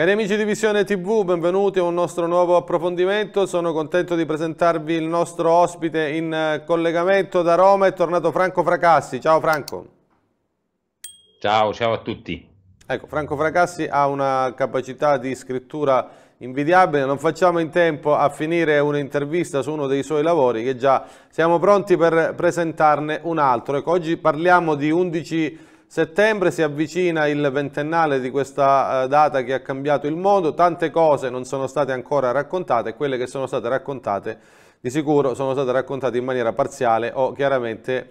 Cari amici di Visione TV, benvenuti a un nostro nuovo approfondimento. Sono contento di presentarvi il nostro ospite in collegamento da Roma. È tornato Franco Fracassi. Ciao Franco. Ciao, ciao a tutti. Ecco, Franco Fracassi ha una capacità di scrittura invidiabile. Non facciamo in tempo a finire un'intervista su uno dei suoi lavori che già siamo pronti per presentarne un altro. Ecco, oggi parliamo di 11 settembre, si avvicina il ventennale di questa eh, data che ha cambiato il mondo, tante cose non sono state ancora raccontate, quelle che sono state raccontate di sicuro sono state raccontate in maniera parziale o chiaramente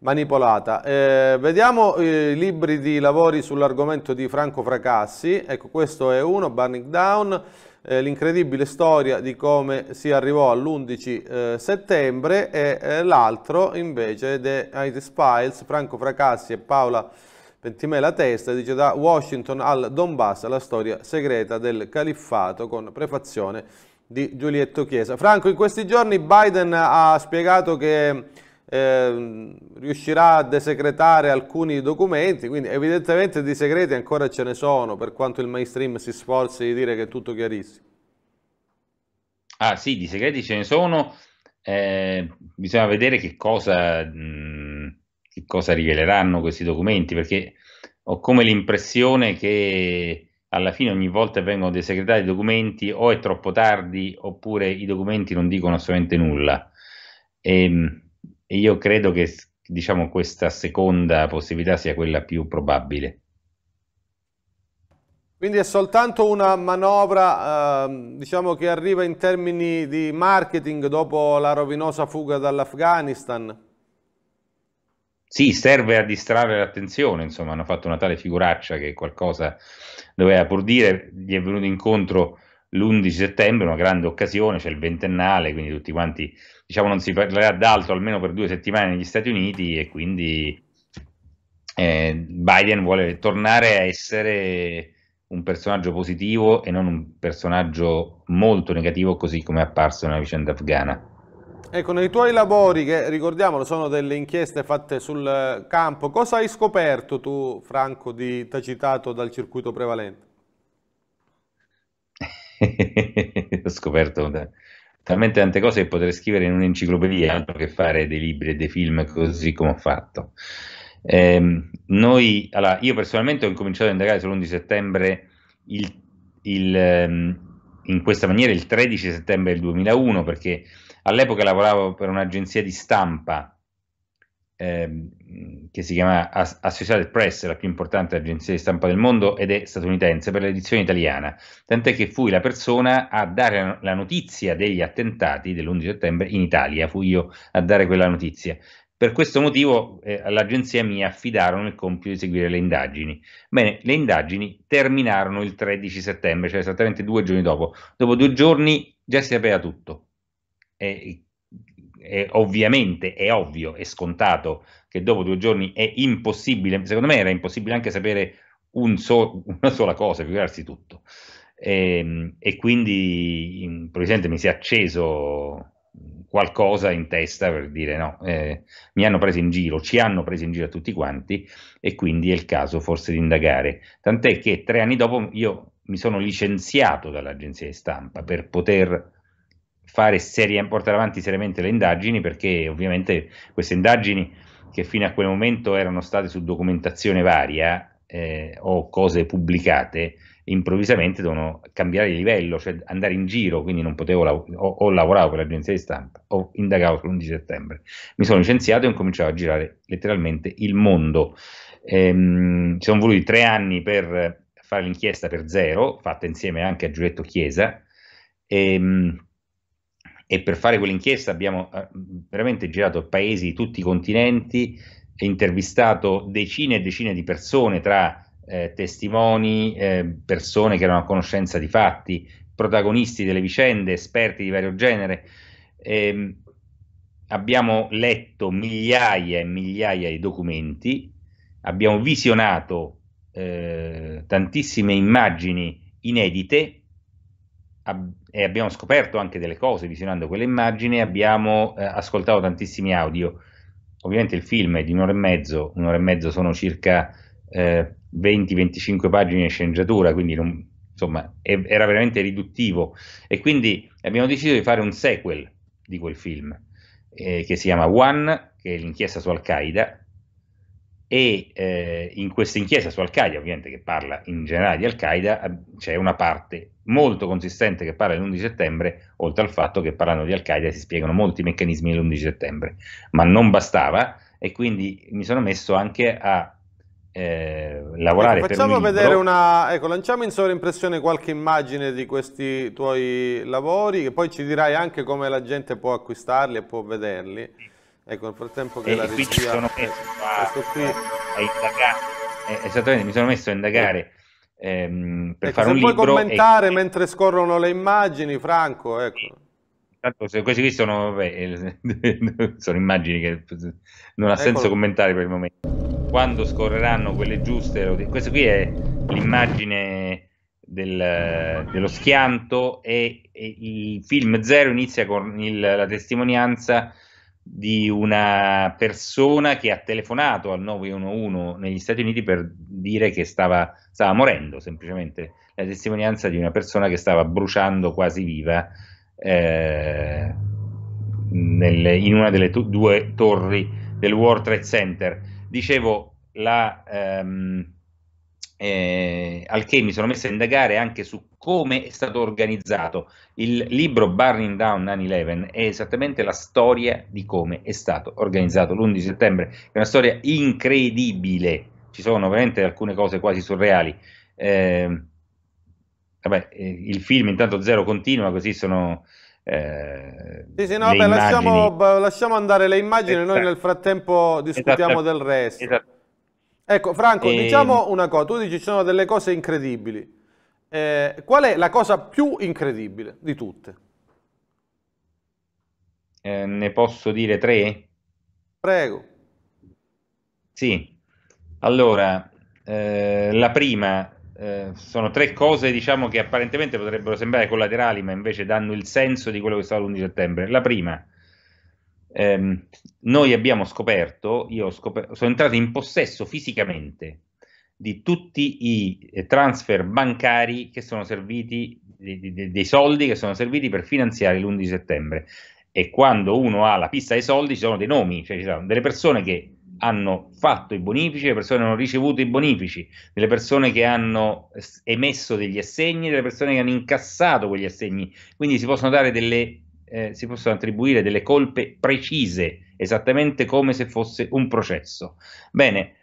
manipolata. Eh, vediamo eh, i libri di lavori sull'argomento di Franco Fracassi, ecco questo è uno, Burning Down, eh, l'incredibile storia di come si arrivò all'11 eh, settembre e eh, l'altro invece The Ice Spiles, Franco Fracassi e Paola Pentimela Testa, dice da Washington al Donbass la storia segreta del califfato con prefazione di Giulietto Chiesa. Franco, in questi giorni Biden ha spiegato che Ehm, riuscirà a desecretare alcuni documenti, quindi evidentemente di segreti ancora ce ne sono, per quanto il mainstream si sforzi di dire che è tutto chiarissimo. Ah sì, di segreti ce ne sono, eh, bisogna vedere che cosa, mh, mm, che cosa, riveleranno questi documenti, perché ho come l'impressione che alla fine ogni volta vengono desecretati i documenti o è troppo tardi oppure i documenti non dicono assolutamente nulla. E, ehm, e io credo che diciamo, questa seconda possibilità sia quella più probabile. Quindi è soltanto una manovra eh, diciamo che arriva in termini di marketing dopo la rovinosa fuga dall'Afghanistan? Sì, serve a distrarre l'attenzione, insomma, hanno fatto una tale figuraccia che qualcosa doveva pur dire, gli è venuto incontro l'11 settembre, una grande occasione, c'è il ventennale, quindi tutti quanti, diciamo, non si parlerà d'altro almeno per due settimane negli Stati Uniti e quindi eh, Biden vuole tornare a essere un personaggio positivo e non un personaggio molto negativo così come è apparso nella vicenda afghana. Ecco, nei tuoi lavori, che ricordiamolo, sono delle inchieste fatte sul campo, cosa hai scoperto tu, Franco, di tacitato dal circuito prevalente? ho scoperto da, talmente tante cose che potrei scrivere in un'enciclopedia, altro che fare dei libri e dei film così come ho fatto. Eh, noi, allora, io personalmente ho incominciato a indagare sull'11 settembre il, il, ehm, in questa maniera il 13 settembre del 2001 perché all'epoca lavoravo per un'agenzia di stampa Ehm, che si chiama Associated Press, la più importante agenzia di stampa del mondo ed è statunitense per l'edizione italiana, tant'è che fui la persona a dare la notizia degli attentati dell'11 settembre in Italia, fui io a dare quella notizia. Per questo motivo eh, all'agenzia mi affidarono il compito di seguire le indagini. Bene, le indagini terminarono il 13 settembre, cioè esattamente due giorni dopo. Dopo due giorni già si sapeva tutto. E è ovviamente è ovvio, e scontato che dopo due giorni è impossibile, secondo me era impossibile anche sapere un so, una sola cosa, figurarsi tutto. E, ehm, e quindi improvvisamente mi si è acceso qualcosa in testa per dire no, eh, mi hanno preso in giro, ci hanno preso in giro tutti quanti e quindi è il caso forse di indagare. Tant'è che tre anni dopo io mi sono licenziato dall'agenzia di stampa per poter serie, portare avanti seriamente le indagini perché ovviamente queste indagini che fino a quel momento erano state su documentazione varia eh, o cose pubblicate, improvvisamente devono cambiare di livello, cioè andare in giro, quindi non potevo, lav- o, o lavoravo per l'agenzia di stampa, o indagavo sull'11 settembre. Mi sono licenziato e ho cominciato a girare letteralmente il mondo. Ehm, ci sono voluti tre anni per fare l'inchiesta per zero, fatta insieme anche a Giulietto Chiesa, ehm, e per fare quell'inchiesta abbiamo eh, veramente girato paesi di tutti i continenti, intervistato decine e decine di persone tra eh, testimoni, eh, persone che erano a conoscenza di fatti, protagonisti delle vicende, esperti di vario genere. Eh, abbiamo letto migliaia e migliaia di documenti, abbiamo visionato eh, tantissime immagini inedite e abbiamo scoperto anche delle cose visionando quelle immagini, abbiamo eh, ascoltato tantissimi audio. Ovviamente il film è di un'ora e mezzo, un'ora e mezzo sono circa eh, 20-25 pagine di sceneggiatura, quindi non, insomma è, era veramente riduttivo e quindi abbiamo deciso di fare un sequel di quel film eh, che si chiama One, che è l'inchiesta su Al-Qaeda, e eh, in questa inchiesta su Al-Qaeda, ovviamente che parla in generale di Al-Qaeda, c'è una parte molto consistente che parla dell'11 settembre, oltre al fatto che parlando di Al-Qaeda si spiegano molti meccanismi dell'11 settembre, ma non bastava e quindi mi sono messo anche a eh, lavorare ecco, facciamo per un vedere una ecco lanciamo in sovraimpressione qualche immagine di questi tuoi lavori che poi ci dirai anche come la gente può acquistarli e può vederli Ecco, nel frattempo che e la regia... Qui sono messo a, questo ah, qui... a indagare, eh, esattamente, mi sono messo a indagare ehm, per ecco, fare un libro... puoi commentare e... mentre scorrono le immagini, Franco, ecco. Tanto, questi qui sono, vabbè, sono immagini che non ha Eccolo. senso commentare per il momento. Quando scorreranno quelle giuste, questa qui è l'immagine del, dello schianto e, e, il film Zero inizia con il, la testimonianza di una persona che ha telefonato al 911 negli Stati Uniti per dire che stava, stava morendo, semplicemente la testimonianza di una persona che stava bruciando quasi viva eh, nelle, in una delle due torri del World Trade Center. Dicevo, la, ehm, eh, al che mi sono messo a indagare anche su come è stato organizzato il libro Burning Down 9-11 è esattamente la storia di come è stato organizzato l'11 settembre, è una storia incredibile, ci sono veramente alcune cose quasi surreali. Eh, vabbè, eh, il film intanto zero continua, così sono... Eh, sì, sì, no, vabbè, lasciamo, lasciamo, andare le immagini, esatto. noi nel frattempo discutiamo del resto. Esatto. Ecco, Franco, e... Ehm. diciamo una cosa, tu dici ci sono delle cose incredibili. Eh, qual è la cosa più incredibile di tutte? Eh, ne posso dire tre? Prego. Sì, allora, eh, la prima, eh, sono tre cose diciamo, che apparentemente potrebbero sembrare collaterali, ma invece danno il senso di quello che è stato l'11 settembre. La prima, ehm, noi abbiamo scoperto, io scoperto, sono entrato in possesso fisicamente di tutti i eh, transfer bancari che sono serviti, di, di, dei soldi che sono serviti per finanziare l'11 settembre. E quando uno ha la pista dei soldi ci sono dei nomi, cioè ci sono delle persone che hanno fatto i bonifici, le persone che hanno ricevuto i bonifici, delle persone che hanno emesso degli assegni, delle persone che hanno incassato quegli assegni. Quindi si possono dare delle eh, si possono attribuire delle colpe precise, esattamente come se fosse un processo. Bene,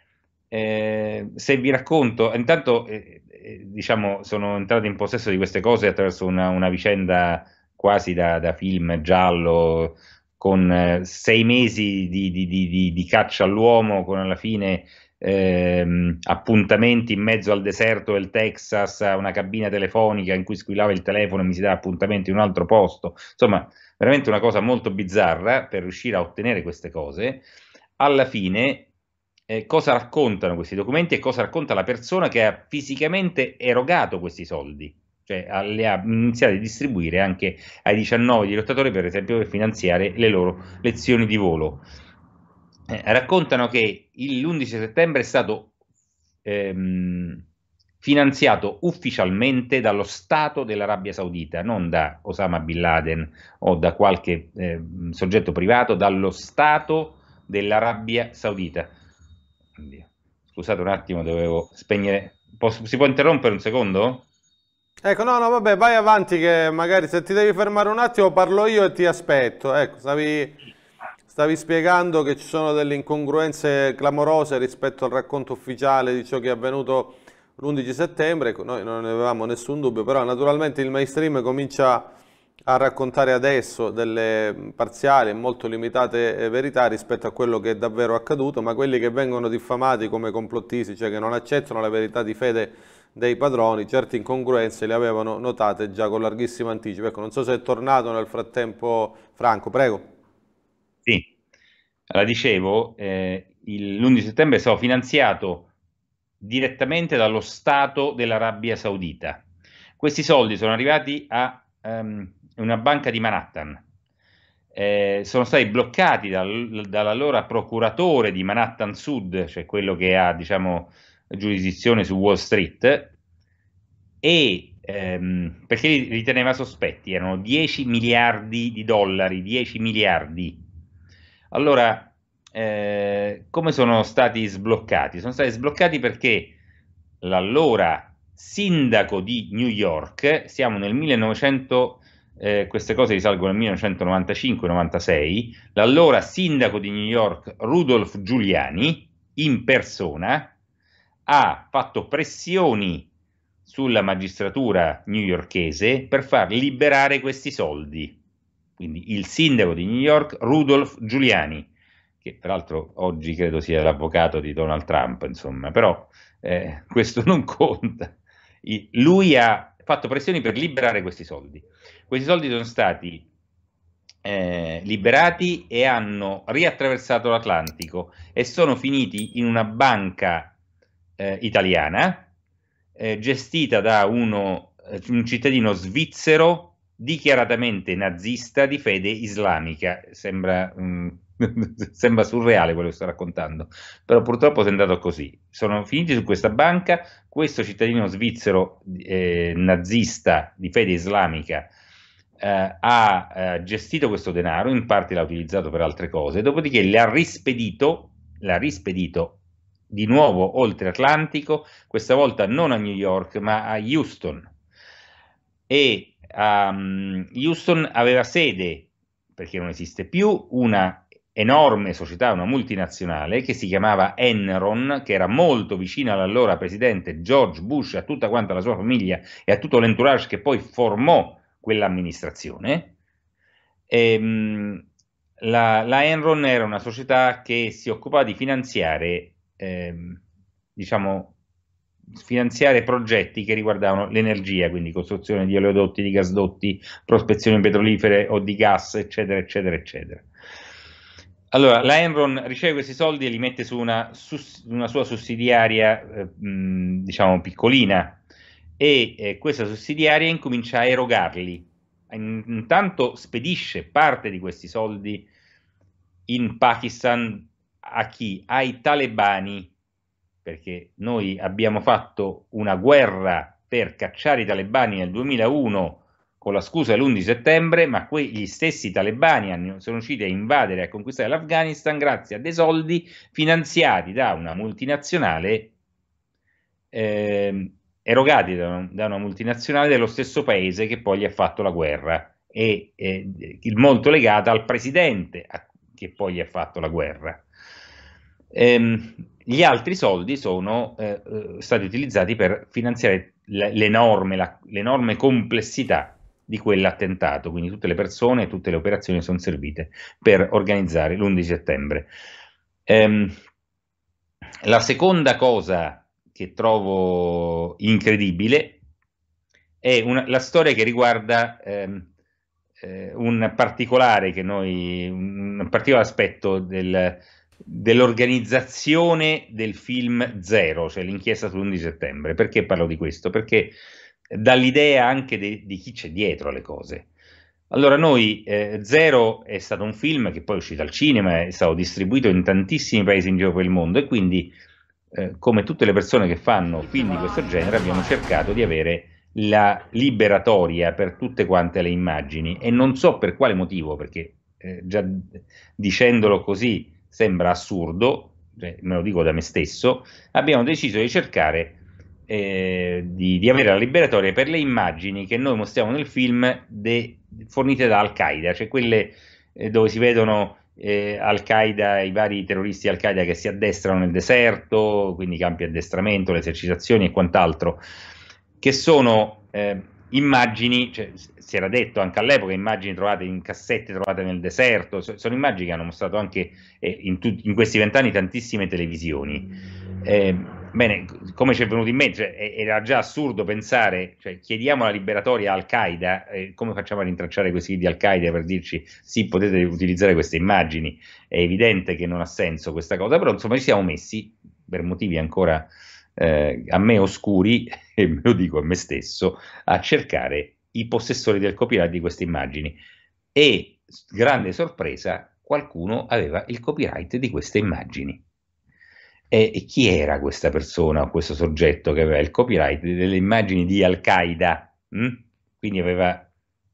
eh, se vi racconto, intanto eh, eh diciamo sono entrato in possesso di queste cose attraverso una, una vicenda quasi da, da, film giallo con eh, sei mesi di, di, di, di caccia all'uomo, con alla fine ehm, appuntamenti in mezzo al deserto del Texas, una cabina telefonica in cui squillava il telefono e mi si dava appuntamenti in un altro posto. Insomma, veramente una cosa molto bizzarra per riuscire a ottenere queste cose. Alla fine eh, cosa raccontano questi documenti e cosa racconta la persona che ha fisicamente erogato questi soldi, cioè a, le ha iniziati a distribuire anche ai 19 dirottatori, per esempio, per finanziare le loro lezioni di volo eh, raccontano che l'11 settembre è stato ehm, finanziato ufficialmente dallo Stato dell'Arabia Saudita, non da Osama Bin Laden o da qualche eh, soggetto privato, dallo Stato dell'Arabia Saudita. Scusate un attimo, dovevo spegnere. Posso, si può interrompere un secondo? Ecco, no, no, vabbè, vai avanti che magari se ti devi fermare un attimo parlo io e ti aspetto. Ecco, stavi... Stavi spiegando che ci sono delle incongruenze clamorose rispetto al racconto ufficiale di ciò che è avvenuto l'11 settembre, noi non avevamo nessun dubbio, però naturalmente il mainstream comincia a raccontare adesso delle parziali e molto limitate verità rispetto a quello che è davvero accaduto, ma quelli che vengono diffamati come complottisti, cioè che non accettano la verità di fede dei padroni, certe incongruenze le avevano notate già con larghissimo anticipo. Ecco, non so se è tornato nel frattempo Franco, prego. Allora, dicevo, eh, l'11 settembre è stato finanziato direttamente dallo Stato dell'Arabia Saudita. Questi soldi sono arrivati a um, una banca di Manhattan. Eh, sono stati bloccati dal, dall'allora procuratore di Manhattan Sud, cioè quello che ha diciamo, giurisdizione su Wall Street, e, ehm, perché li riteneva sospetti, erano 10 miliardi di dollari, 10 miliardi allora, eh, come sono stati sbloccati? Sono stati sbloccati perché l'allora sindaco di New York, siamo nel 1900, eh, queste cose risalgono al 1995-96, l'allora sindaco di New York Rudolf Giuliani in persona ha fatto pressioni sulla magistratura newyorchese per far liberare questi soldi quindi il sindaco di New York, Rudolf Giuliani, che tra l'altro oggi credo sia l'avvocato di Donald Trump, insomma, però eh, questo non conta. I, lui ha fatto pressioni per liberare questi soldi. Questi soldi sono stati eh, liberati e hanno riattraversato l'Atlantico e sono finiti in una banca eh, italiana eh, gestita da uno, eh, un cittadino svizzero dichiaratamente nazista di fede islamica. Sembra, mm, sembra, surreale quello che sto raccontando, però purtroppo è andato così. Sono finiti su questa banca, questo cittadino svizzero eh, nazista di fede islamica eh, ha eh, gestito questo denaro, in parte l'ha utilizzato per altre cose, dopodiché l'ha rispedito, l'ha rispedito di nuovo oltre Atlantico, questa volta non a New York ma a Houston. E um, Houston aveva sede, perché non esiste più, una enorme società, una multinazionale che si chiamava Enron, che era molto vicina all'allora presidente George Bush, a tutta quanta la sua famiglia e a tutto l'entourage che poi formò quell'amministrazione. E, ehm, la, la, Enron era una società che si occupava di finanziare, eh, diciamo, finanziare progetti che riguardavano l'energia, quindi costruzione di oleodotti, di gasdotti, prospezioni petrolifere o di gas, eccetera, eccetera, eccetera. Allora, la Enron riceve questi soldi e li mette su una, sus, una sua sussidiaria, eh, mh, diciamo, piccolina, e eh, questa sussidiaria incomincia a erogarli. Intanto spedisce parte di questi soldi in Pakistan a chi? Ai talebani, perché noi abbiamo fatto una guerra per cacciare i talebani nel 2001 con la scusa dell'11 settembre, ma quegli stessi talebani sono riusciti a invadere e a conquistare l'Afghanistan grazie a dei soldi finanziati da una multinazionale, eh, erogati da, da, una multinazionale dello stesso paese che poi gli ha fatto la guerra e eh, molto legata al presidente che poi gli ha fatto la guerra. Eh, gli altri soldi sono eh, eh stati utilizzati per finanziare l'enorme, la, l'enorme complessità di quell'attentato, quindi tutte le persone e tutte le operazioni sono servite per organizzare l'11 settembre. Ehm, la seconda cosa che trovo incredibile è una, la storia che riguarda ehm, eh, un particolare che noi, un particolare aspetto del, dell'organizzazione del film Zero, cioè l'inchiesta sull'11 settembre. Perché parlo di questo? Perché dall'idea anche de- di chi c'è dietro alle cose. Allora, noi eh, Zero è stato un film che poi è uscito al cinema, è stato distribuito in tantissimi paesi in giro per il mondo e quindi, eh, come tutte le persone che fanno film di questo genere, abbiamo cercato di avere la liberatoria per tutte quante le immagini e non so per quale motivo, perché eh, già dicendolo così sembra assurdo, cioè, me lo dico da me stesso, abbiamo deciso di cercare eh, di, di, avere la liberatoria per le immagini che noi mostriamo nel film de, fornite da Al-Qaeda, cioè quelle eh, dove si vedono eh, Al-Qaeda, i vari terroristi Al-Qaeda che si addestrano nel deserto, quindi i campi di addestramento, le esercitazioni e quant'altro, che sono eh, immagini, cioè, si era detto anche all'epoca, immagini trovate in cassette, trovate nel deserto, sono immagini che hanno mostrato anche eh, in, tut- in, questi vent'anni tantissime televisioni. Eh, bene, come ci è venuto in mente, cioè, era già assurdo pensare, cioè, chiediamo la liberatoria a Al-Qaeda, eh, come facciamo a rintracciare questi di Al-Qaeda per dirci sì, potete utilizzare queste immagini? È evidente che non ha senso questa cosa, però insomma ci siamo messi, per motivi ancora eh, a me oscuri, e me lo dico a me stesso, a cercare i possessori del copyright di queste immagini. E, grande sorpresa, qualcuno aveva il copyright di queste immagini. E, e chi era questa persona o questo soggetto che aveva il copyright delle immagini di Al-Qaeda? Hm? Quindi aveva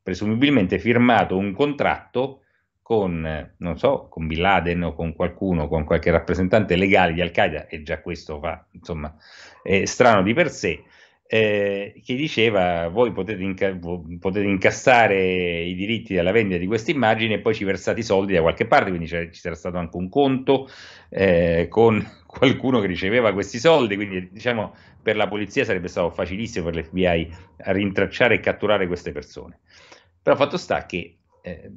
presumibilmente firmato un contratto con, non so, con Bin Laden o con qualcuno, con qualche rappresentante legale di Al-Qaeda, e già questo va, insomma, è strano di per sé, eh, che diceva voi potete, inca- potete, incassare i diritti della vendita di questa immagine e poi ci versate i soldi da qualche parte, quindi ci sarà stato anche un conto eh, con qualcuno che riceveva questi soldi, quindi diciamo per la polizia sarebbe stato facilissimo per l'FBI rintracciare e catturare queste persone. Però fatto sta che eh,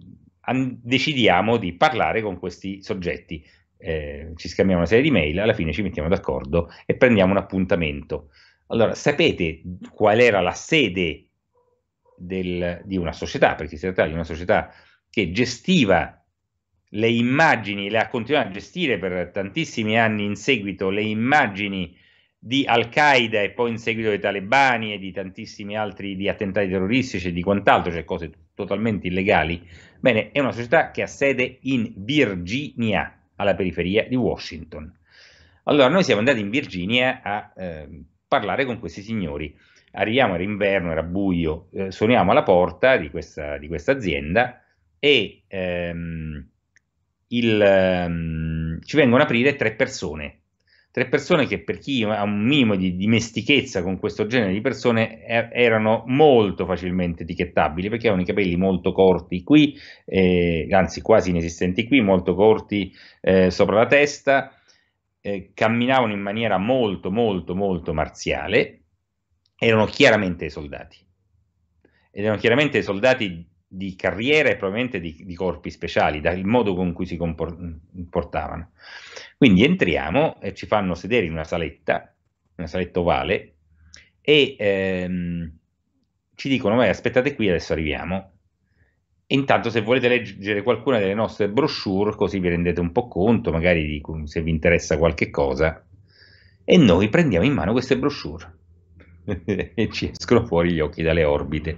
an- decidiamo di parlare con questi soggetti. Eh, ci scambiamo una serie di mail, alla fine ci mettiamo d'accordo e prendiamo un appuntamento. Allora, sapete qual era la sede del, di una società, perché si tratta di una società che gestiva le immagini, le ha continuato a gestire per tantissimi anni in seguito le immagini di Al-Qaeda e poi in seguito dei talebani e di tantissimi altri di attentati terroristici e di quant'altro, cioè cose totalmente illegali. Bene, è una società che ha sede in Virginia, alla periferia di Washington. Allora, noi siamo andati in Virginia a eh, parlare con questi signori. Arriviamo, era inverno, era buio, eh, suoniamo alla porta di questa, di questa azienda e ehm, il, ehm, ci vengono a aprire tre persone, Tre persone che per chi ha un minimo di dimestichezza con questo genere di persone er- erano molto facilmente etichettabili perché avevano i capelli molto corti qui, eh, anzi quasi inesistenti qui, molto corti eh, sopra la testa, eh, camminavano in maniera molto molto molto marziale, erano chiaramente soldati. Ed erano chiaramente soldati di carriera e probabilmente di, di, corpi speciali, dal modo con cui si comportavano. Quindi entriamo e ci fanno sedere in una saletta, una saletta ovale, e ehm, ci dicono, vai aspettate qui, adesso arriviamo. Intanto se volete leggere qualcuna delle nostre brochure, così vi rendete un po' conto, magari di, se vi interessa qualche cosa, e noi prendiamo in mano queste brochure e ci escono fuori gli occhi dalle orbite,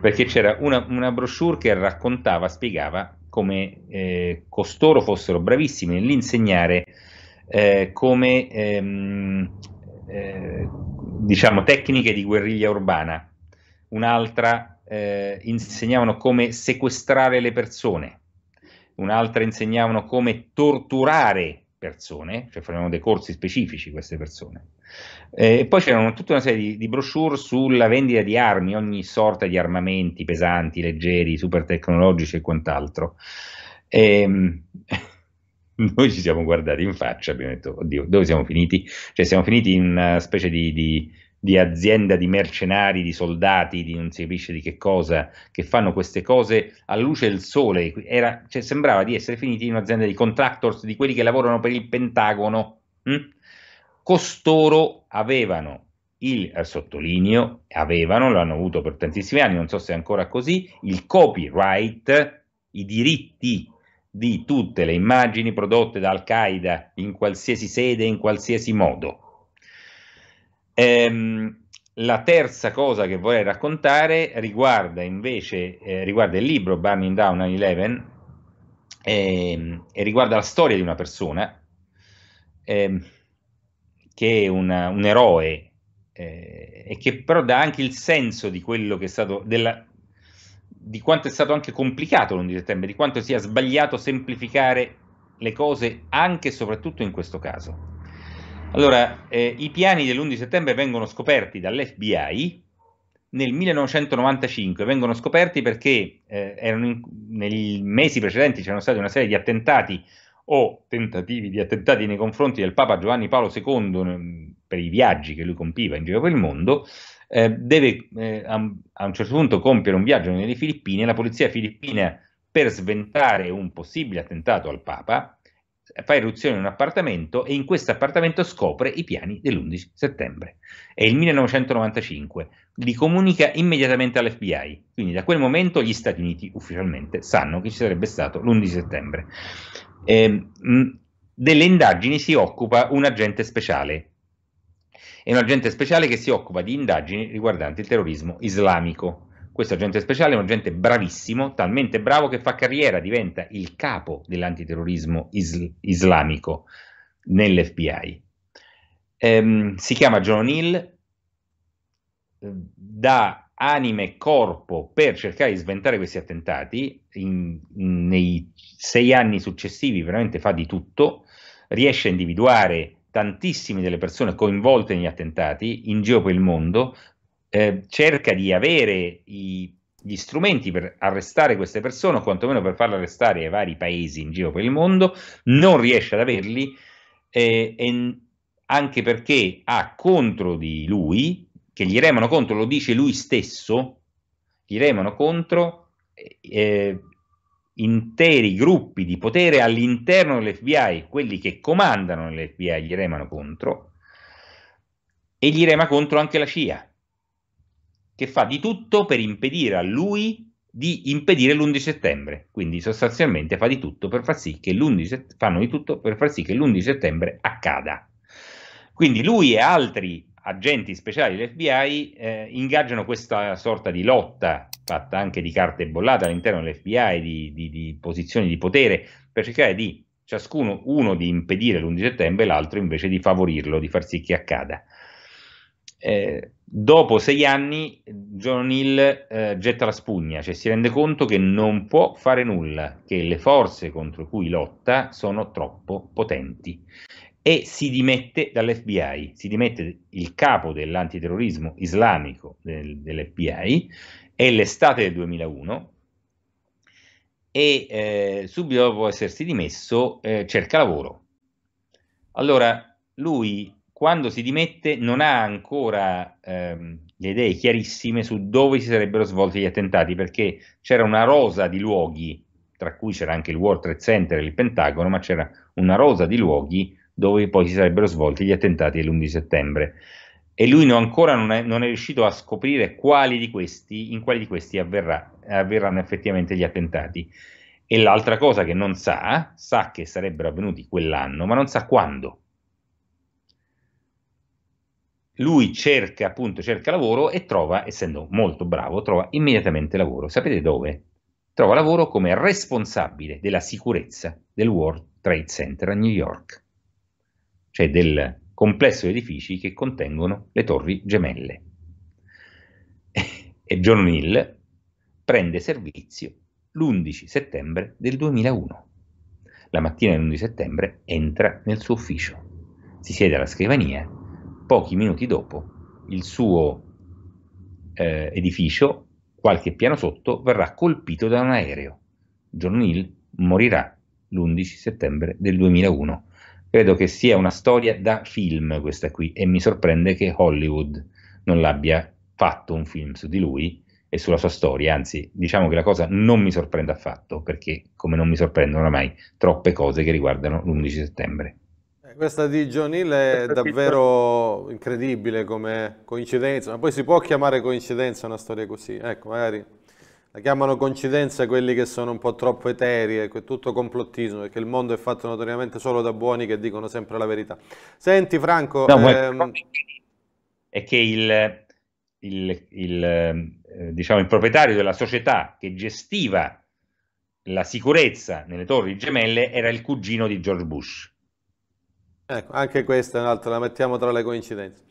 perché c'era una, una brochure che raccontava, spiegava come eh, costoro fossero bravissimi nell'insegnare eh, come ehm, eh, diciamo tecniche di guerriglia urbana, un'altra eh, insegnavano come sequestrare le persone, un'altra insegnavano come torturare persone, cioè faremo dei corsi specifici queste persone. Eh, e poi c'erano tutta una serie di, di, brochure sulla vendita di armi, ogni sorta di armamenti pesanti, leggeri, super tecnologici e quant'altro. E, ehm, noi ci siamo guardati in faccia, abbiamo detto, oddio, dove siamo finiti? Cioè siamo finiti in una specie di, di di azienda di mercenari, di soldati, di non si capisce di che cosa, che fanno queste cose a luce del sole. Era, cioè, sembrava di essere finiti in un'azienda di contractors, di quelli che lavorano per il Pentagono. Hm? Costoro avevano il eh, sottolineo, avevano, l'hanno avuto per tantissimi anni, non so se è ancora così, il copyright, i diritti di tutte le immagini prodotte da Al-Qaeda in qualsiasi sede, in qualsiasi modo Ehm, la terza cosa che vorrei raccontare riguarda invece eh, riguarda il libro Burning Down 9-11 ehm, e riguarda la storia di una persona ehm, che è una, un eroe eh, e che però dà anche il senso di quello che è stato, della, di quanto è stato anche complicato l'11 settembre, di quanto sia sbagliato semplificare le cose anche e soprattutto in questo caso. Allora, eh, i piani dell'11 settembre vengono scoperti dall'FBI nel 1995, vengono scoperti perché eh, in, nei mesi precedenti c'erano stati una serie di attentati o tentativi di attentati nei confronti del Papa Giovanni Paolo II per i viaggi che lui compiva in giro per il mondo, eh, deve eh, a, un certo punto compiere un viaggio nelle Filippine, la polizia filippina per sventare un possibile attentato al Papa eh, fa irruzione in un appartamento e in questo appartamento scopre i piani dell'11 settembre. È il 1995, li comunica immediatamente all'FBI, quindi da quel momento gli Stati Uniti ufficialmente sanno che ci sarebbe stato l'11 settembre. Eh, mh, delle indagini si occupa un agente speciale, è un agente speciale che si occupa di indagini riguardanti il terrorismo islamico. Questo agente speciale è un agente bravissimo, talmente bravo che fa carriera, diventa il capo dell'antiterrorismo isl islamico nell'FBI. Ehm, si chiama John O'Neill, ehm, dà anima e corpo per cercare di sventare questi attentati, in, nei sei anni successivi veramente fa di tutto, riesce a individuare tantissime delle persone coinvolte negli attentati in giro per il mondo, eh, cerca di avere i, gli strumenti per arrestare queste persone o quantomeno per farle arrestare ai vari paesi in giro per il mondo, non riesce ad averli eh, e, anche perché ha contro di lui, che gli remano contro, lo dice lui stesso, gli remano contro eh, eh interi gruppi di potere all'interno dell'FBI, quelli che comandano l'FBI gli remano contro, e gli rema contro anche la CIA che fa di tutto per impedire a lui di impedire l'11 settembre, quindi sostanzialmente fa di tutto per far sì che l'11 fanno di tutto per far sì che l'11 settembre accada. Quindi lui e altri agenti speciali dell'FBI eh, ingaggiano questa sorta di lotta fatta anche di carte bollate all'interno dell'FBI, di, di, di posizioni di potere, per cercare di ciascuno uno di impedire l'11 settembre e l'altro invece di favorirlo, di far sì che accada. Eh, dopo sei anni John Hill eh, getta la spugna, cioè si rende conto che non può fare nulla, che le forze contro cui lotta sono troppo potenti e si dimette dall'FBI, si dimette il capo dell'antiterrorismo islamico del, dell'FBI, è l'estate del 2001 e eh, subito dopo essersi dimesso eh, cerca lavoro. Allora lui quando si dimette non ha ancora ehm, le idee chiarissime su dove si sarebbero svolti gli attentati, perché c'era una rosa di luoghi, tra cui c'era anche il World Trade Center e il Pentagono, ma c'era una rosa di luoghi dove poi si sarebbero svolti gli attentati dell'11 settembre. E lui no, ancora non è, non è, riuscito a scoprire quali di questi, in quali di questi avverrà, avverranno effettivamente gli attentati. E l'altra cosa che non sa, sa che sarebbero avvenuti quell'anno, ma non sa quando lui cerca appunto cerca lavoro e trova, essendo molto bravo, trova immediatamente lavoro. Sapete dove? Trova lavoro come responsabile della sicurezza del World Trade Center a New York, cioè del complesso di edifici che contengono le torri gemelle. E John Hill prende servizio l'11 settembre del 2001. La mattina dell'11 settembre entra nel suo ufficio, si siede alla scrivania pochi minuti dopo il suo eh, edificio, qualche piano sotto, verrà colpito da un aereo. John Hill morirà l'11 settembre del 2001. Credo che sia una storia da film questa qui e mi sorprende che Hollywood non l'abbia fatto un film su di lui e sulla sua storia, anzi diciamo che la cosa non mi sorprende affatto perché come non mi sorprendono oramai troppe cose che riguardano l'11 settembre. Questa di John Hill è davvero incredibile come coincidenza, ma poi si può chiamare coincidenza una storia così, ecco, magari la chiamano coincidenza quelli che sono un po' troppo eteri, è tutto complottismo, perché il mondo è fatto notoriamente solo da buoni che dicono sempre la verità. Senti Franco... No, ehm... È che il, il, il, eh, diciamo, il proprietario della società che gestiva la sicurezza nelle torri gemelle era il cugino di George Bush. Ecco, anche questa è un'altra, la mettiamo tra le coincidenze.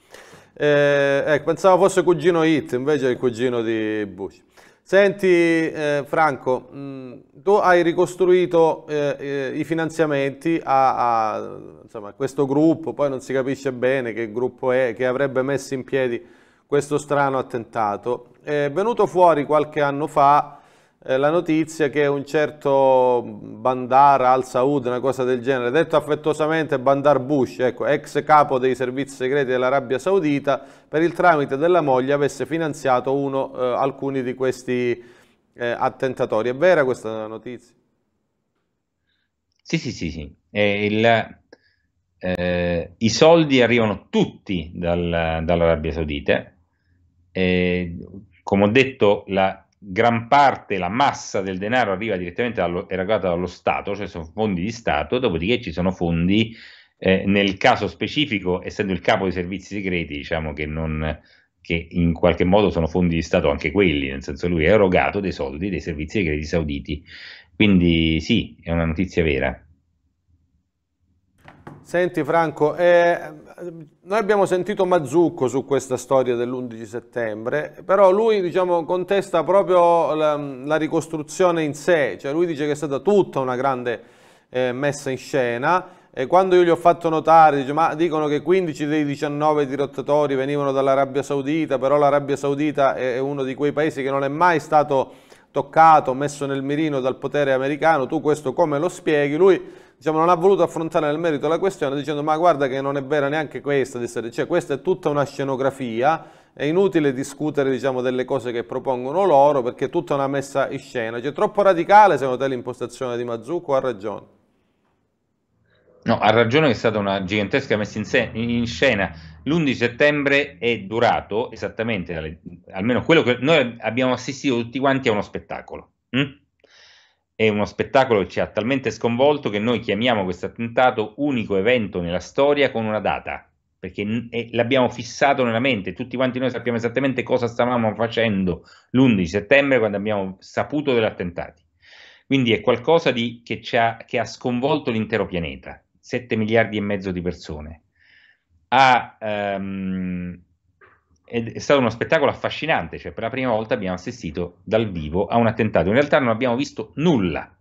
Eh, ecco, pensavo fosse cugino Hit, invece è il cugino di Bush. Senti eh, Franco, mh, mm, tu hai ricostruito eh, eh, i finanziamenti a, a insomma, questo gruppo, poi non si capisce bene che gruppo è, che avrebbe messo in piedi questo strano attentato. È venuto fuori qualche anno fa eh, la notizia che un certo Bandar al-Saud, una cosa del genere, detto affettuosamente Bandar Bush, ecco, ex capo dei servizi segreti dell'Arabia Saudita, per il tramite della moglie avesse finanziato uno, eh, alcuni di questi eh, attentatori. È vera questa notizia? Sì, sì, sì. sì. Il, eh, I soldi arrivano tutti dal, dall'Arabia Saudita. Eh, come ho detto, la gran parte, la massa del denaro arriva direttamente dallo, erogata dallo Stato, cioè sono fondi di Stato, dopodiché ci sono fondi, eh, nel caso specifico, essendo il capo dei servizi segreti, diciamo che, non, che in qualche modo sono fondi di Stato anche quelli, nel senso lui ha erogato dei soldi dei servizi segreti sauditi. Quindi sì, è una notizia vera. Senti Franco, eh, noi abbiamo sentito Mazzucco su questa storia dell'11 settembre, però lui diciamo, contesta proprio la, la, ricostruzione in sé, cioè lui dice che è stata tutta una grande eh, messa in scena e quando io gli ho fatto notare, dice, ma dicono che 15 dei 19 dirottatori venivano dall'Arabia Saudita, però l'Arabia Saudita è uno di quei paesi che non è mai stato toccato, messo nel mirino dal potere americano, tu questo come lo spieghi? Lui diciamo, non ha voluto affrontare nel merito la questione dicendo ma guarda che non è vera neanche questa, cioè questa è tutta una scenografia, è inutile discutere diciamo, delle cose che propongono loro perché è tutta una messa in scena, cioè troppo radicale secondo te l'impostazione di Mazzucco ha ragione? No, ha ragione che è stata una gigantesca messa in, se- in scena. L'11 settembre è durato esattamente, almeno quello che noi abbiamo assistito tutti quanti a uno spettacolo. Hm? È uno spettacolo che ci ha talmente sconvolto che noi chiamiamo questo attentato unico evento nella storia con una data, perché l'abbiamo fissato nella mente, tutti quanti noi sappiamo esattamente cosa stavamo facendo l'11 settembre quando abbiamo saputo degli attentati. Quindi è qualcosa di, che, ha, che ha sconvolto l'intero pianeta, 7 miliardi e mezzo di persone, ha ehm, è, stato uno spettacolo affascinante, cioè per la prima volta abbiamo assistito dal vivo a un attentato, in realtà non abbiamo visto nulla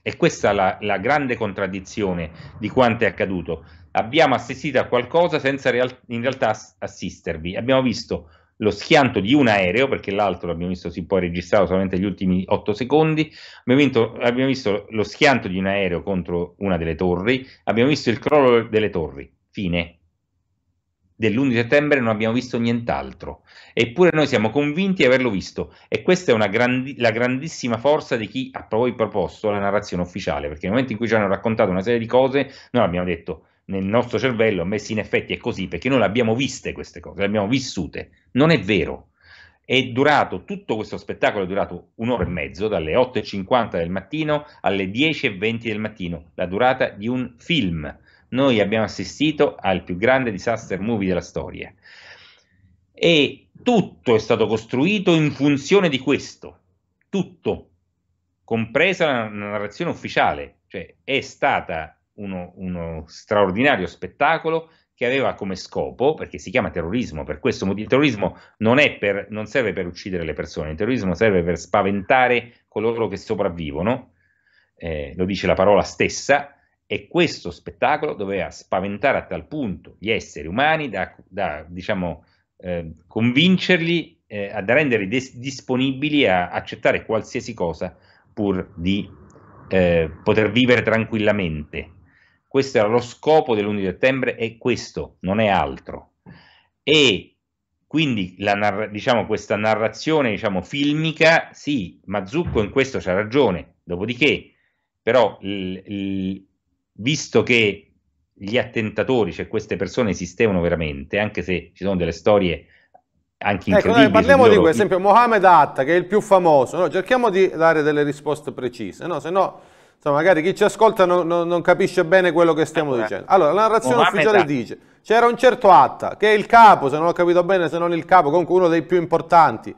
e questa è la, la grande contraddizione di quanto è accaduto, abbiamo assistito a qualcosa senza real, in realtà assistervi, abbiamo visto lo schianto di un aereo, perché l'altro l'abbiamo visto si può registrare solamente gli ultimi 8 secondi, abbiamo, vinto, abbiamo visto lo schianto di un aereo contro una delle torri, abbiamo visto il crollo delle torri, fine, dell'11 settembre non abbiamo visto nient'altro, eppure noi siamo convinti di averlo visto e questa è grandi, la grandissima forza di chi ha poi proposto la narrazione ufficiale, perché nel momento in cui ci hanno raccontato una serie di cose, noi abbiamo detto nel nostro cervello, messi in effetti è così, perché noi le abbiamo viste queste cose, le abbiamo vissute, non è vero. È durato, tutto questo spettacolo è durato un'ora e mezzo, dalle 8.50 del mattino alle 10.20 del mattino, la durata di un film noi abbiamo assistito al più grande disaster movie della storia. E tutto è stato costruito in funzione di questo. Tutto, compresa la narrazione ufficiale. Cioè, è stato uno, uno straordinario spettacolo che aveva come scopo, perché si chiama terrorismo, per questo motivo il terrorismo non, per, non, serve per uccidere le persone, il terrorismo serve per spaventare coloro che sopravvivono, eh, lo dice la parola stessa, e questo spettacolo doveva spaventare a tal punto gli esseri umani da, da diciamo, eh, convincerli eh, a renderli des- disponibili a accettare qualsiasi cosa pur di eh, poter vivere tranquillamente. Questo era lo scopo dell'11 settembre e questo non è altro. E quindi la, narra- diciamo, questa narrazione diciamo, filmica, sì, Mazzucco in questo c'ha ragione, dopodiché però il, il, visto che gli attentatori, cioè queste persone esistevano veramente, anche se ci sono delle storie anche ecco, incredibili. Ecco, parliamo loro... di questo, esempio Mohamed Atta, che è il più famoso, no? cerchiamo di dare delle risposte precise, no? se no insomma, magari chi ci ascolta non, non, non capisce bene quello che stiamo allora, dicendo. Allora, la narrazione Mohamed ufficiale Atta. dice, c'era un certo Atta, che è il capo, se non ho capito bene, se non il capo, comunque uno dei più importanti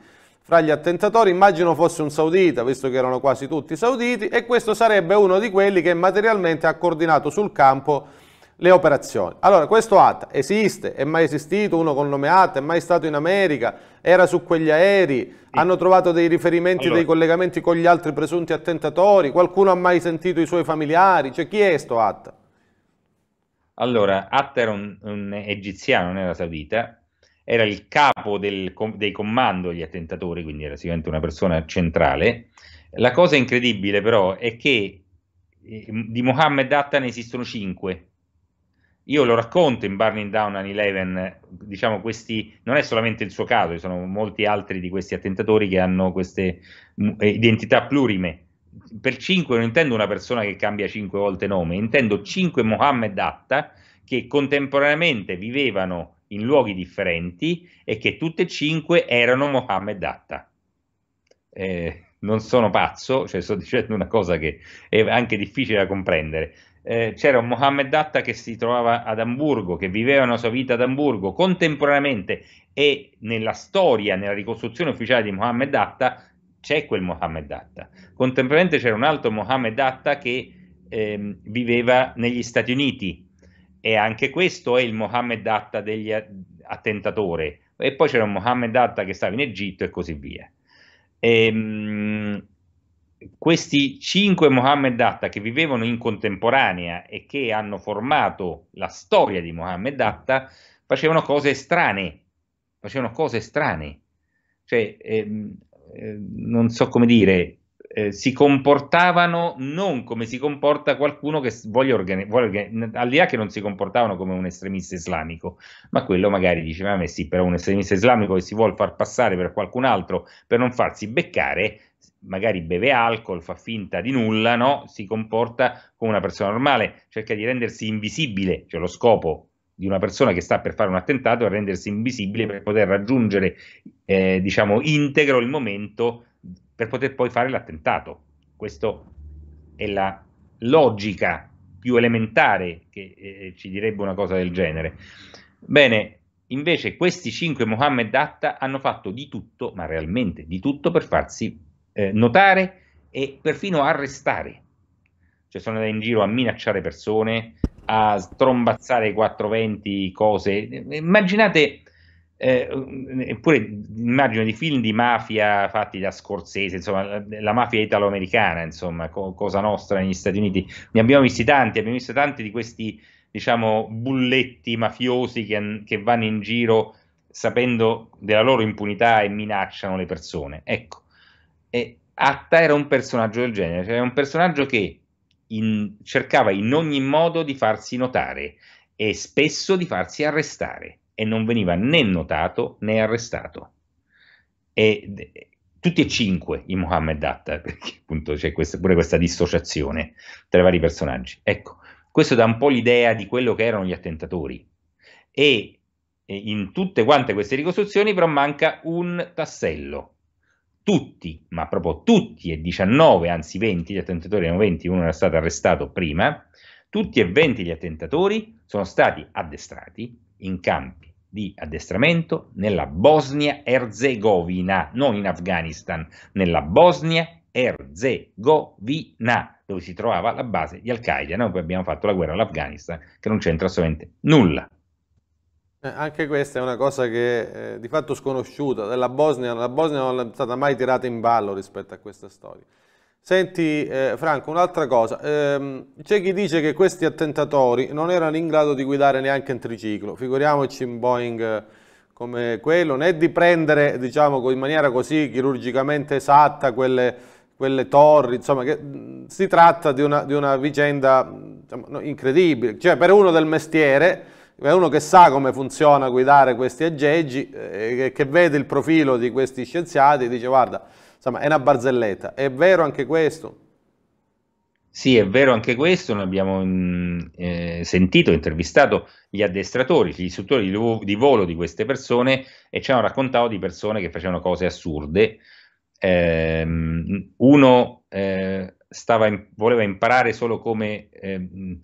fra gli attentatori immagino fosse un saudita, visto che erano quasi tutti sauditi, e questo sarebbe uno di quelli che materialmente ha coordinato sul campo le operazioni. Allora, questo ATA esiste, è mai esistito uno con nome ATA, è mai stato in America, era su quegli aerei, sì. hanno trovato dei riferimenti, allora. dei collegamenti con gli altri presunti attentatori, qualcuno ha mai sentito i suoi familiari, cioè chi è sto ATA? Allora, ATA era un, un egiziano, non era saudita, era il capo del, dei comando degli attentatori, quindi era sicuramente una persona centrale. La cosa incredibile però è che ehm, di Mohammed Atta ne esistono cinque. Io lo racconto in Burning Down 9-11, diciamo questi, non è solamente il suo caso, ci sono molti altri di questi attentatori che hanno queste mm, identità plurime. Per cinque non intendo una persona che cambia cinque volte nome, intendo cinque Mohammed Atta che contemporaneamente vivevano in luoghi differenti e che tutte e cinque erano Mohammed Atta. Eh, non sono pazzo, cioè sto dicendo una cosa che è anche difficile da comprendere. Eh, c'era un Mohammed Atta che si trovava ad Amburgo, che viveva una sua vita ad Amburgo contemporaneamente e nella storia, nella ricostruzione ufficiale di Mohammed Atta c'è quel Mohammed Atta. Contemporaneamente c'era un altro Mohammed Atta che ehm, viveva negli Stati Uniti e anche questo è il Mohammed Atta degli attentatori. e poi c'era un Mohammed Atta che stava in Egitto e così via. E, ehm, questi cinque Mohammed Atta che vivevano in contemporanea e che hanno formato la storia di Mohammed Atta facevano cose strane, facevano cose strane, cioè ehm, eh, non so come dire, eh, si comportavano non come si comporta qualcuno che voglia organizzare, al di là che non si comportavano come un estremista islamico, ma quello magari diceva ma sì, però un estremista islamico che si vuole far passare per qualcun altro per non farsi beccare, magari beve alcol, fa finta di nulla, no? si comporta come una persona normale, cerca di rendersi invisibile, cioè lo scopo di una persona che sta per fare un attentato è rendersi invisibile per poter raggiungere, eh, diciamo, integro il momento per poter poi fare l'attentato. Questa è la logica più elementare che eh, eh, ci direbbe una cosa del genere. Bene, invece questi cinque Mohammed Atta hanno fatto di tutto, ma realmente di tutto, per farsi eh, notare e perfino arrestare. Cioè sono andati in giro a minacciare persone, a strombazzare i 420 cose. Immaginate eh, mm, eppure immagino di film di mafia fatti da Scorsese, insomma, la mafia italo-americana, insomma, co- cosa nostra negli Stati Uniti. Ne abbiamo visti tanti, abbiamo visto tanti di questi, diciamo, bulletti mafiosi che, che vanno in giro sapendo della loro impunità e minacciano le persone. Ecco, e Atta era un personaggio del genere, cioè un personaggio che in, cercava in ogni modo di farsi notare e spesso di farsi arrestare e non veniva né notato né arrestato. E, tutti e cinque i Mohammed Atta, perché appunto c'è questa, pure questa dissociazione tra i vari personaggi. Ecco, questo dà un po' l'idea di quello che erano gli attentatori. E, e in tutte quante queste ricostruzioni però manca un tassello. Tutti, ma proprio tutti e 19, anzi 20, gli attentatori erano 20, uno era stato arrestato prima, tutti e 20 gli attentatori sono stati addestrati in campi di addestramento nella Bosnia-Erzegovina, non in Afghanistan, nella Bosnia-Erzegovina, dove si trovava la base di Al-Qaeda. Noi poi abbiamo fatto la guerra all'Afghanistan, che non c'entra assolutamente nulla. Eh, anche questa è una cosa che eh, di fatto sconosciuta, della Bosnia, la Bosnia non è stata mai tirata in ballo rispetto a questa storia. Senti eh, Franco, un'altra cosa, ehm, c'è chi dice che questi attentatori non erano in grado di guidare neanche in triciclo, figuriamoci un Boeing eh, come quello, né di prendere diciamo, in maniera così chirurgicamente esatta quelle, quelle torri, insomma che, mm, si tratta di una, di una vicenda diciamo, incredibile, cioè per uno del mestiere, per uno che sa come funziona guidare questi aggeggi eh, e eh, che vede il profilo di questi scienziati dice guarda Insomma, è una barzelletta. È vero anche questo? Sì, è vero anche questo, noi abbiamo mm, eh, sentito, intervistato gli addestratori, gli istruttori di, di, volo di queste persone e ci hanno raccontato di persone che facevano cose assurde. Eh, uno eh, stava, voleva imparare solo come ehm,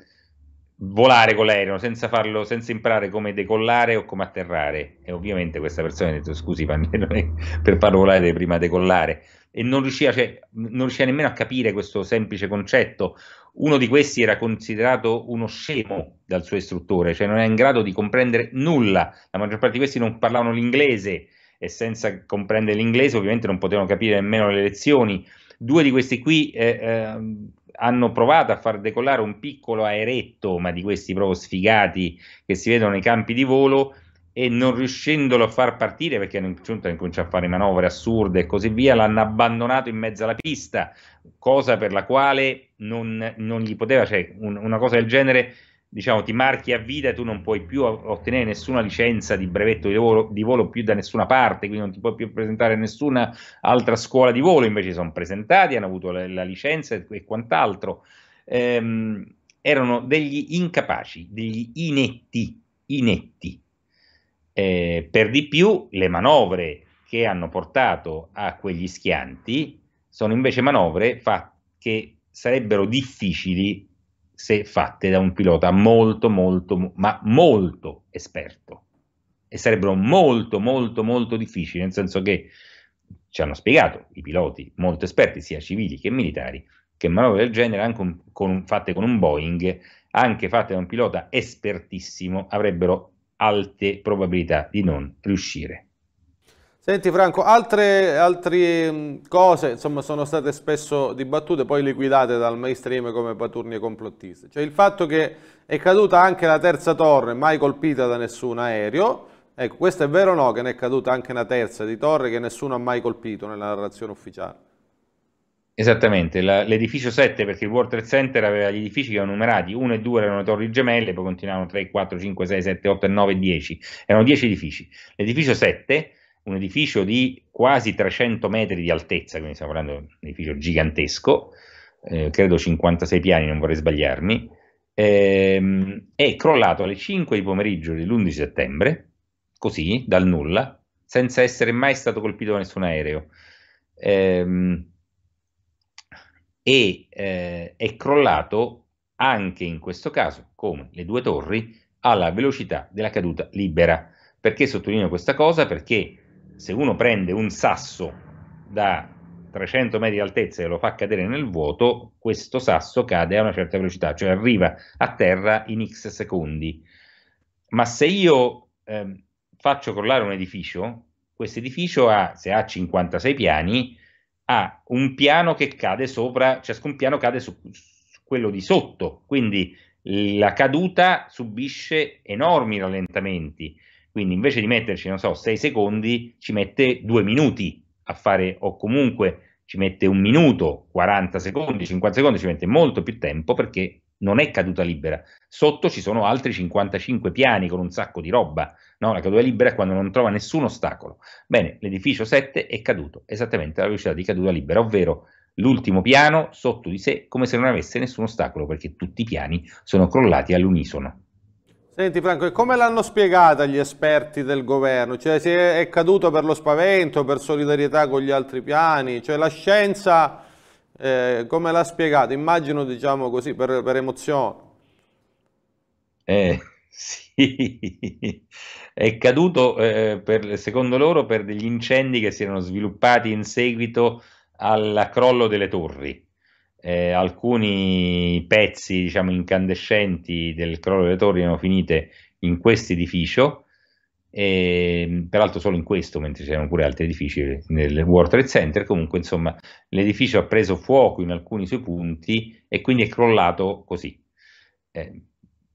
volare con l'aereo senza farlo, senza imparare come decollare o come atterrare. E ovviamente questa persona ha detto: Scusi, Pannellone, per farlo volare deve prima decollare. E non riusciva, cioè, non riusciva nemmeno a capire questo semplice concetto. Uno di questi era considerato uno scemo dal suo istruttore, cioè non era in grado di comprendere nulla. La maggior parte di questi non parlavano l'inglese e senza comprendere l'inglese ovviamente non potevano capire nemmeno le lezioni. Due di questi qui eh, eh, hanno provato a far decollare un piccolo aeretto, ma di questi proprio sfigati che si vedono nei campi di volo, e non riuscendolo a far partire perché hanno incominciato a fare manovre assurde e così via, l'hanno abbandonato in mezzo alla pista, cosa per la quale non, non gli poteva, cioè un, una cosa del genere diciamo, ti marchi a vita e tu non puoi più ottenere nessuna licenza di brevetto di volo, di volo, più da nessuna parte, quindi non ti puoi più presentare a nessuna altra scuola di volo, invece sono presentati, hanno avuto la, la licenza e, e quant'altro. Ehm, erano degli incapaci, degli inetti, inetti. Eh, per di più le manovre che hanno portato a quegli schianti sono invece manovre fa- che sarebbero difficili se fatte da un pilota molto, molto, ma molto esperto. E sarebbero molto, molto, molto difficili, nel senso che ci hanno spiegato i piloti molto esperti, sia civili che militari, che manovre del genere, anche un, con, fatte con un Boeing, anche fatte da un pilota espertissimo, avrebbero alte probabilità di non riuscire. Senti Franco, altre, altre, mm, cose insomma, sono state spesso dibattute, poi liquidate dal mainstream come paturni e complottisti. Cioè il fatto che è caduta anche la terza torre, mai colpita da nessun aereo. Ecco, questo è vero o no che ne è caduta anche una terza di torre che nessuno ha mai colpito nella narrazione ufficiale? Esattamente, l'edificio 7 perché il World Trade Center aveva gli edifici che erano numerati, 1 e 2 erano le torri gemelle, poi continuavano 3, 4, 5, 6, 7, 8, 9 10, erano 10 edifici. L'edificio 7 un edificio di quasi 300 metri di altezza, quindi stiamo parlando di un edificio gigantesco, eh, credo 56 piani, non vorrei sbagliarmi, ehm, è crollato alle 5 di pomeriggio dell'11 settembre, così, dal nulla, senza essere mai stato colpito da nessun aereo. Ehm, e eh, è crollato anche in questo caso, come le due torri, alla velocità della caduta libera. Perché sottolineo questa cosa? Perché se uno prende un sasso da 300 metri di altezza e lo fa cadere nel vuoto, questo sasso cade a una certa velocità, cioè arriva a terra in x secondi. Ma se io eh, faccio crollare un edificio, questo edificio ha, se ha 56 piani, ha un piano che cade sopra, ciascun piano cade su, su quello di sotto, quindi la caduta subisce enormi rallentamenti quindi invece di metterci, non so, 6 secondi, ci mette 2 minuti a fare, o comunque ci mette un minuto, 40 secondi, 50 secondi, ci mette molto più tempo perché non è caduta libera. Sotto ci sono altri 55 piani con un sacco di roba. No, la caduta libera è quando non trova nessun ostacolo. Bene, l'edificio 7 è caduto, esattamente alla velocità di caduta libera, ovvero l'ultimo piano sotto di sé come se non avesse nessun ostacolo perché tutti i piani sono crollati all'unisono. Senti Franco, e come l'hanno spiegata gli esperti del governo? Cioè se è caduto per lo spavento, per solidarietà con gli altri piani? Cioè la scienza eh, come l'ha spiegata? Immagino diciamo così, per, per emozione. Eh, sì, è caduto eh, per, secondo loro per degli incendi che si erano sviluppati in seguito al crollo delle torri eh, alcuni pezzi diciamo, incandescenti del crollo delle torri erano finite in questo edificio, e, ehm, peraltro solo in questo, mentre c'erano pure altri edifici nel World Trade Center. Comunque, insomma, l'edificio ha preso fuoco in alcuni suoi punti e quindi è crollato così. Eh,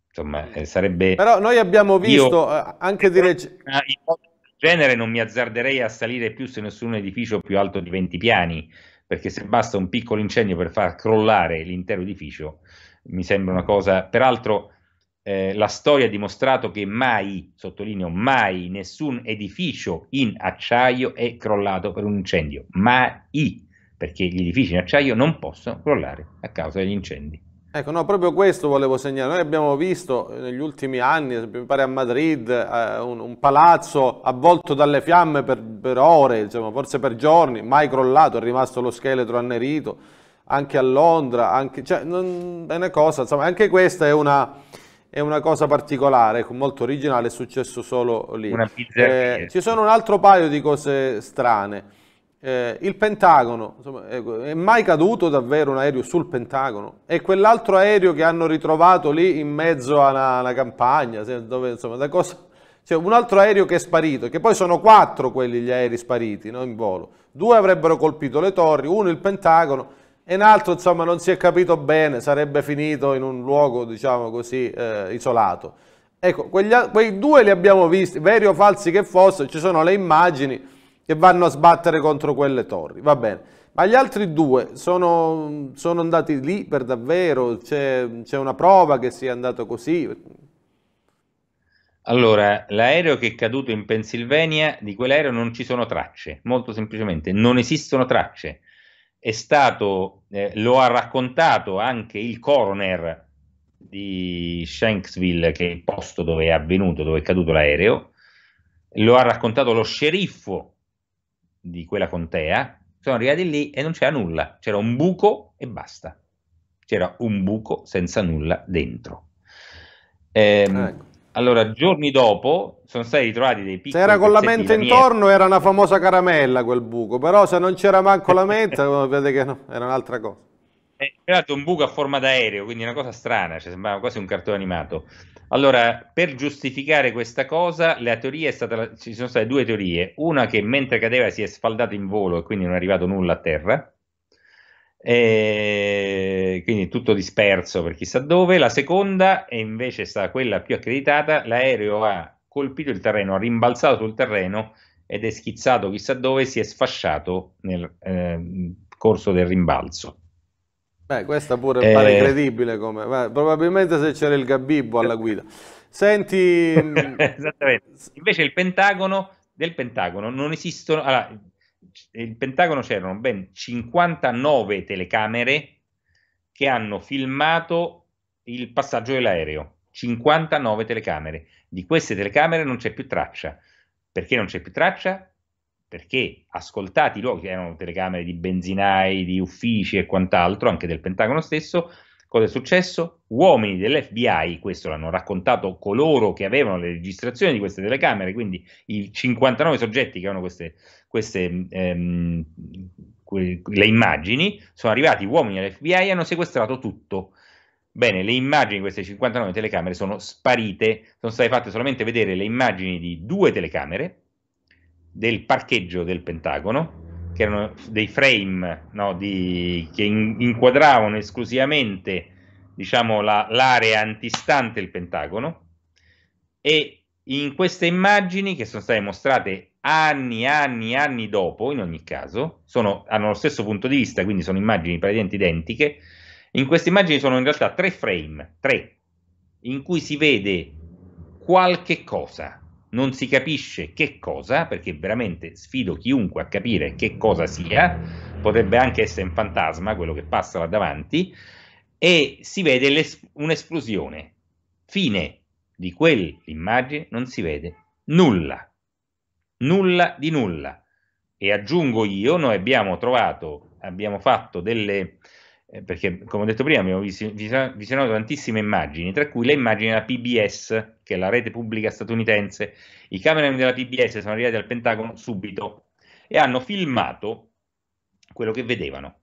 insomma, eh, sarebbe. Però noi abbiamo visto io, eh, anche di recente. Ah, in genere non mi azzarderei a salire più su nessun edificio più alto di 20 piani perché se basta un piccolo incendio per far crollare l'intero edificio, mi sembra una cosa, peraltro eh, la storia ha dimostrato che mai, sottolineo, mai nessun edificio in acciaio è crollato per un incendio, mai, perché gli edifici in acciaio non possono crollare a causa degli incendi. Ecco, no, proprio questo volevo segnalare. Noi abbiamo visto negli ultimi anni, mi pare a Madrid, eh, un, un, palazzo avvolto dalle fiamme per, per ore, diciamo, forse per giorni, mai crollato, è rimasto lo scheletro annerito. Anche a Londra, anche, cioè, non, è una cosa, insomma, anche questa è una, è una cosa particolare, ecco, molto originale, è successo solo lì. Eh, ci sono un altro paio di cose strane eh, il Pentagono, insomma, ecco, è mai caduto davvero un aereo sul Pentagono? E quell'altro aereo che hanno ritrovato lì in mezzo alla, alla campagna, dove, insomma, cosa, cioè, un altro aereo che è sparito, che poi sono quattro quelli gli aerei spariti no, in volo, due avrebbero colpito le torri, uno il Pentagono e un altro insomma non si è capito bene, sarebbe finito in un luogo diciamo così eh, isolato. Ecco, quegli, quei due li abbiamo visti, veri o falsi che fossero, ci sono le immagini, che vanno a sbattere contro quelle torri, va bene. Ma gli altri due sono, sono andati lì per davvero? C'è, una prova che sia andato così? Allora, l'aereo che è caduto in Pennsylvania, di quell'aereo non ci sono tracce, molto semplicemente, non esistono tracce. È stato, eh, lo ha raccontato anche il coroner di Shanksville, che è il posto dove è avvenuto, dove è caduto l'aereo, lo ha raccontato lo sceriffo di quella contea, sono arrivati lì e non c'era nulla, c'era un buco e basta. C'era un buco senza nulla dentro. Ehm, ah, ecco. Allora, giorni dopo sono stati ritrovati dei piccoli. Se era con la mente intorno era una famosa caramella quel buco, però se non c'era manco la mente, vede che no, era un'altra cosa. È eh, un buco a forma d'aereo, quindi una cosa strana, cioè sembrava quasi un cartone animato. Allora, per giustificare questa cosa, stata, ci sono state due teorie. Una che mentre cadeva si è sfaldato in volo e quindi non è arrivato nulla a terra, e quindi tutto disperso per chissà dove. La seconda, e invece è stata quella più accreditata, l'aereo ha colpito il terreno, ha rimbalzato sul terreno ed è schizzato chissà dove, si è sfasciato nel eh, corso del rimbalzo. Beh, questa pure eh... pare credibile come... Beh, probabilmente se c'era il Gabibbo alla guida. Senti... Mm, Esattamente. Invece il Pentagono, del Pentagono, non esistono... Allora, il Pentagono c'erano ben 59 telecamere che hanno filmato il passaggio dell'aereo. 59 telecamere. Di queste telecamere non c'è più traccia. Perché non c'è più traccia? perché ascoltati i luoghi, erano telecamere di benzinai, di uffici e quant'altro, anche del Pentagono stesso, cosa è successo? Uomini dell'FBI, questo l'hanno raccontato coloro che avevano le registrazioni di queste telecamere, quindi i 59 soggetti che avevano queste, queste ehm, que- le immagini, sono arrivati uomini dell'FBI e hanno sequestrato tutto. Bene, le immagini di queste 59 telecamere sono sparite, sono state fatte solamente vedere le immagini di due telecamere, del parcheggio del Pentagono, che erano dei frame no, di, che in, inquadravano esclusivamente diciamo, la, l'area antistante il Pentagono e in queste immagini che sono state mostrate anni, anni, anni dopo, in ogni caso, sono, hanno lo stesso punto di vista, quindi sono immagini praticamente identiche, in queste immagini sono in realtà tre frame, tre, in cui si vede qualche cosa, non si capisce che cosa, perché veramente sfido chiunque a capire che cosa sia, potrebbe anche essere un fantasma quello che passa là davanti, e si vede un'esplosione. Fine di quell'immagine non si vede nulla, nulla di nulla. E aggiungo io, noi abbiamo trovato, abbiamo fatto delle eh, perché come ho detto prima abbiamo visionato tantissime immagini, tra cui le immagini della PBS, che è la rete pubblica statunitense. I cameraman della PBS sono arrivati al Pentagono subito e hanno filmato quello che vedevano.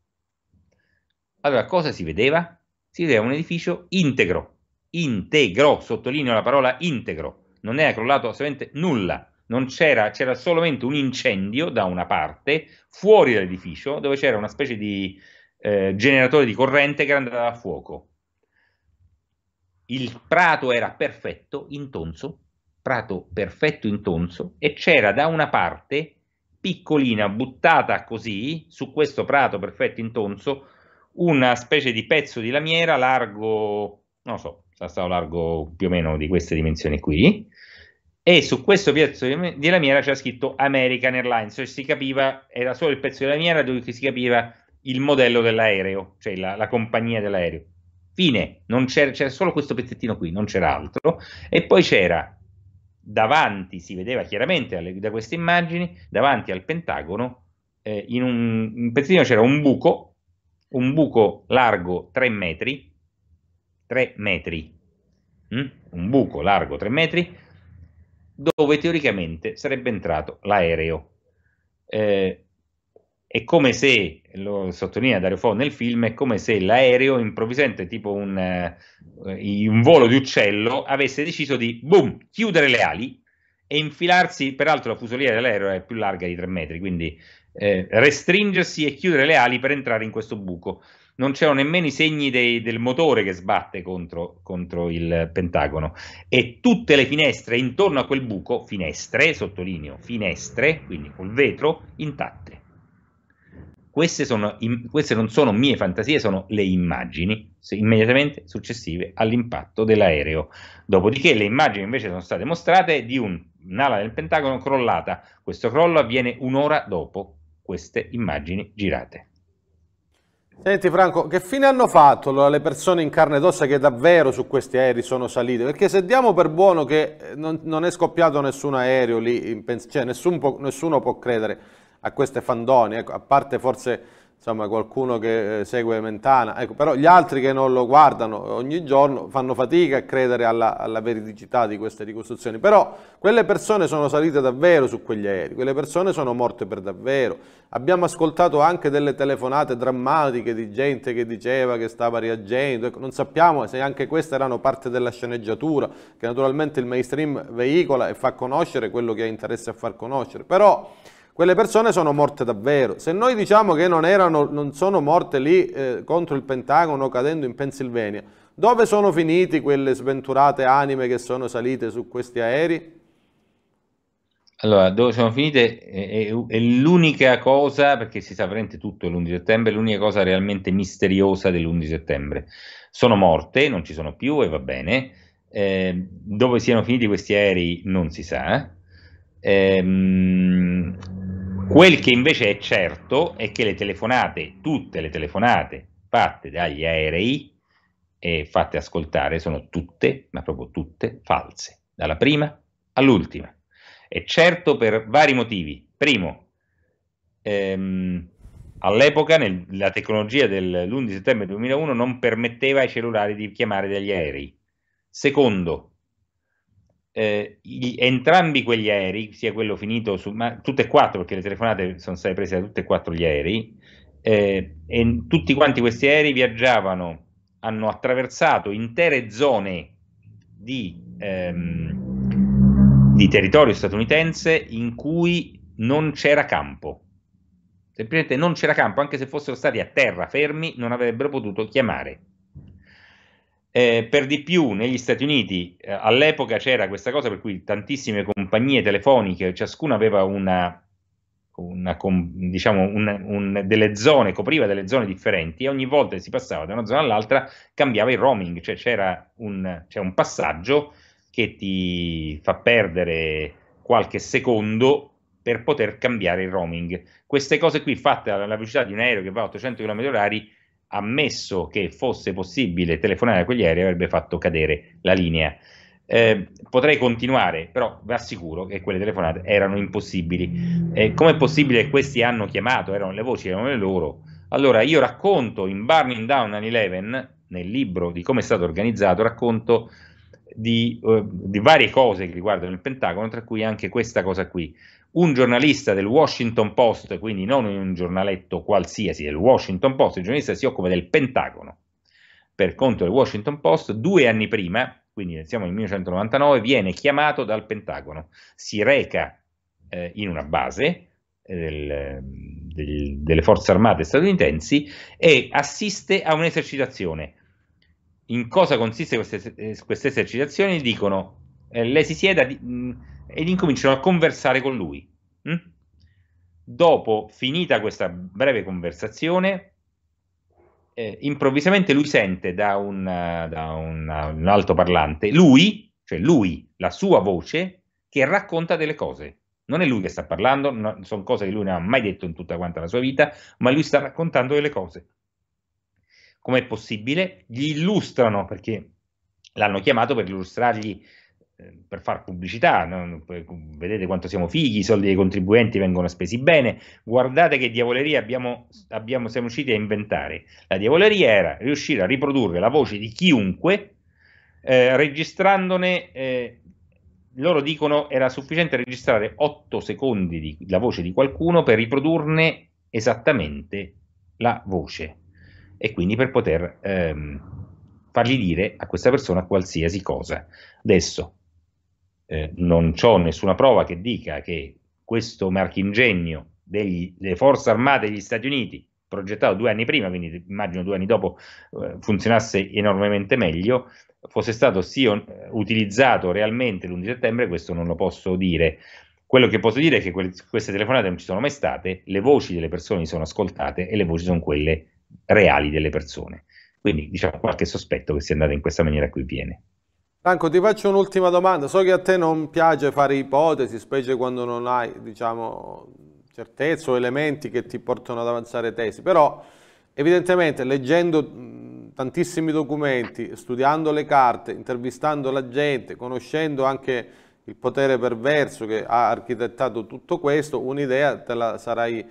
Allora, cosa si vedeva? Si vedeva un edificio integro, integro, sottolineo la parola integro, non era crollato assolutamente nulla, c'era, c'era solamente un incendio da una parte, fuori dall'edificio, dove c'era una specie di eh, generatore di corrente che era andato a fuoco. Il prato era perfetto, intonso, prato perfetto, intonso, e c'era da una parte piccolina, buttata così, su questo prato perfetto, intonso, una specie di pezzo di lamiera largo, non so, sarà stato largo più o meno di queste dimensioni qui, e su questo pezzo di lamiera c'era scritto American Airlines, cioè si capiva, era solo il pezzo di lamiera dove si capiva il modello dell'aereo, cioè la, la compagnia dell'aereo. Fine, c'era, c'era solo questo pezzettino qui, non c'era altro. E poi c'era davanti, si vedeva chiaramente alle, da queste immagini, davanti al Pentagono, eh, in un, un pezzettino c'era un buco, un buco largo 3 metri, 3 metri, mh? Hm? un buco largo 3 metri, dove teoricamente sarebbe entrato l'aereo. Eh, è come se, lo sottolinea Dario Fo nel film, è come se l'aereo improvvisamente, tipo un, eh, un, volo di uccello, avesse deciso di, boom, chiudere le ali e infilarsi, peraltro la fusoliera dell'aereo è più larga di 3 metri, quindi eh, restringersi e chiudere le ali per entrare in questo buco. Non c'erano nemmeno i segni dei, del motore che sbatte contro, contro il Pentagono e tutte le finestre intorno a quel buco, finestre, sottolineo, finestre, quindi col vetro, intatte. Queste, sono, queste, non sono mie fantasie, sono le immagini immediatamente successive all'impatto dell'aereo. Dopodiché le immagini invece sono state mostrate di un'ala del Pentagono crollata. Questo crollo avviene un'ora dopo queste immagini girate. Senti Franco, che fine hanno fatto le persone in carne ed ossa che davvero su questi aerei sono salite? Perché se diamo per buono che eh, non, non è scoppiato nessun aereo lì, cioè nessun po nessuno può credere a queste fandone, ecco, a parte forse insomma, qualcuno che eh, segue Mentana, ecco, però gli altri che non lo guardano ogni giorno fanno fatica a credere alla, alla veridicità di queste ricostruzioni, però quelle persone sono salite davvero su quegli aerei, quelle persone sono morte per davvero, abbiamo ascoltato anche delle telefonate drammatiche di gente che diceva che stava reagendo, ecco, non sappiamo se anche queste erano parte della sceneggiatura che naturalmente il mainstream veicola e fa conoscere quello che ha interesse a far conoscere, però quelle persone sono morte davvero. Se noi diciamo che non, erano, non sono morte lì eh, contro il Pentagono cadendo in Pennsylvania, dove sono finiti quelle sventurate anime che sono salite su questi aerei? Allora, dove sono finite è, è, è l'unica cosa, perché si sa veramente tutto l'11 settembre, l'unica cosa realmente misteriosa dell'11 settembre. Sono morte, non ci sono più e va bene. Eh, dove siano finiti questi aerei non si sa. Eh, Quel che invece è certo è che le telefonate, tutte le telefonate fatte dagli aerei e fatte ascoltare sono tutte, ma proprio tutte, false, dalla prima all'ultima. È certo per vari motivi. Primo, ehm, all'epoca nel, la tecnologia dell'11 settembre 2001 non permetteva ai cellulari di chiamare dagli aerei. Secondo, eh, i, entrambi quegli aerei, sia quello finito su, ma tutte e quattro, perché le telefonate sono state prese da tutte e quattro gli aerei, eh, e tutti quanti questi aerei viaggiavano, hanno attraversato intere zone di, ehm, di territorio statunitense in cui non c'era campo. Semplicemente non c'era campo, anche se fossero stati a terra fermi, non avrebbero potuto chiamare. Eh, per di più negli Stati Uniti eh, all'epoca c'era questa cosa per cui tantissime compagnie telefoniche, ciascuna aveva una, una com, diciamo un, un, delle zone, copriva delle zone differenti e ogni volta che si passava da una zona all'altra cambiava il roaming, cioè c'era un, c'è un passaggio che ti fa perdere qualche secondo per poter cambiare il roaming. Queste cose qui fatte alla velocità di un aereo che va a 800 km/h ammesso che fosse possibile telefonare a quegli aerei, avrebbe fatto cadere la linea. Eh, potrei continuare, però vi assicuro che quelle telefonate erano impossibili. Eh, Come è possibile che questi hanno chiamato? Erano le voci, erano le loro. Allora, io racconto in Burning Down 9-11, nel libro di come è stato organizzato, racconto di, eh, di varie cose che riguardano il Pentagono, tra cui anche questa cosa qui un giornalista del Washington Post, quindi non un giornaletto qualsiasi, del Washington Post, il giornalista si occupa del Pentagono per conto del Washington Post, due anni prima, quindi siamo nel 1999, viene chiamato dal Pentagono, si reca eh, in una base eh, del, del, delle forze armate statunitensi e assiste a un'esercitazione. In cosa consiste questa esercitazione? Dicono, eh, lei si sieda... Di, mh, ed incominciano a conversare con lui. Mm? Dopo finita questa breve conversazione, eh, improvvisamente lui sente da, un, eh, da un, eh, un altoparlante, lui, cioè lui, la sua voce, che racconta delle cose. Non è lui che sta parlando, no, sono cose che lui non ha mai detto in tutta quanta la sua vita, ma lui sta raccontando delle cose. Com'è possibile? Gli illustrano, perché l'hanno chiamato per illustrargli Ehm, per far pubblicità, no? Ecco, vedete quanto siamo fighi, i soldi dei contribuenti vengono spesi bene, guardate che diavoleria abbiamo, abbiamo, siamo riusciti a inventare. La diavoleria era riuscire a riprodurre la voce di chiunque, eh, registrandone, eh, loro dicono era sufficiente registrare 8 secondi di la voce di qualcuno per riprodurne esattamente la voce e quindi per poter... Ehm, fargli dire a questa persona qualsiasi cosa. Adesso eh, non ho nessuna prova che dica che questo marchingegno degli, delle forze armate degli Stati Uniti, progettato due anni prima, quindi immagino due anni dopo eh, funzionasse enormemente meglio, fosse stato sì eh, utilizzato realmente l'11 settembre, questo non lo posso dire. Quello che posso dire è che que- queste telefonate non ci sono mai state, le voci delle persone sono ascoltate e le voci sono quelle reali delle persone. Quindi diciamo qualche sospetto che sia andata in questa maniera qui viene. Franco, ti faccio un'ultima domanda. So che a te non piace fare ipotesi, specie quando non hai, diciamo, certezze o elementi che ti portano ad avanzare tesi, però evidentemente leggendo tantissimi documenti, studiando le carte, intervistando la gente, conoscendo anche il potere perverso che ha architettato tutto questo, un'idea te la sarai,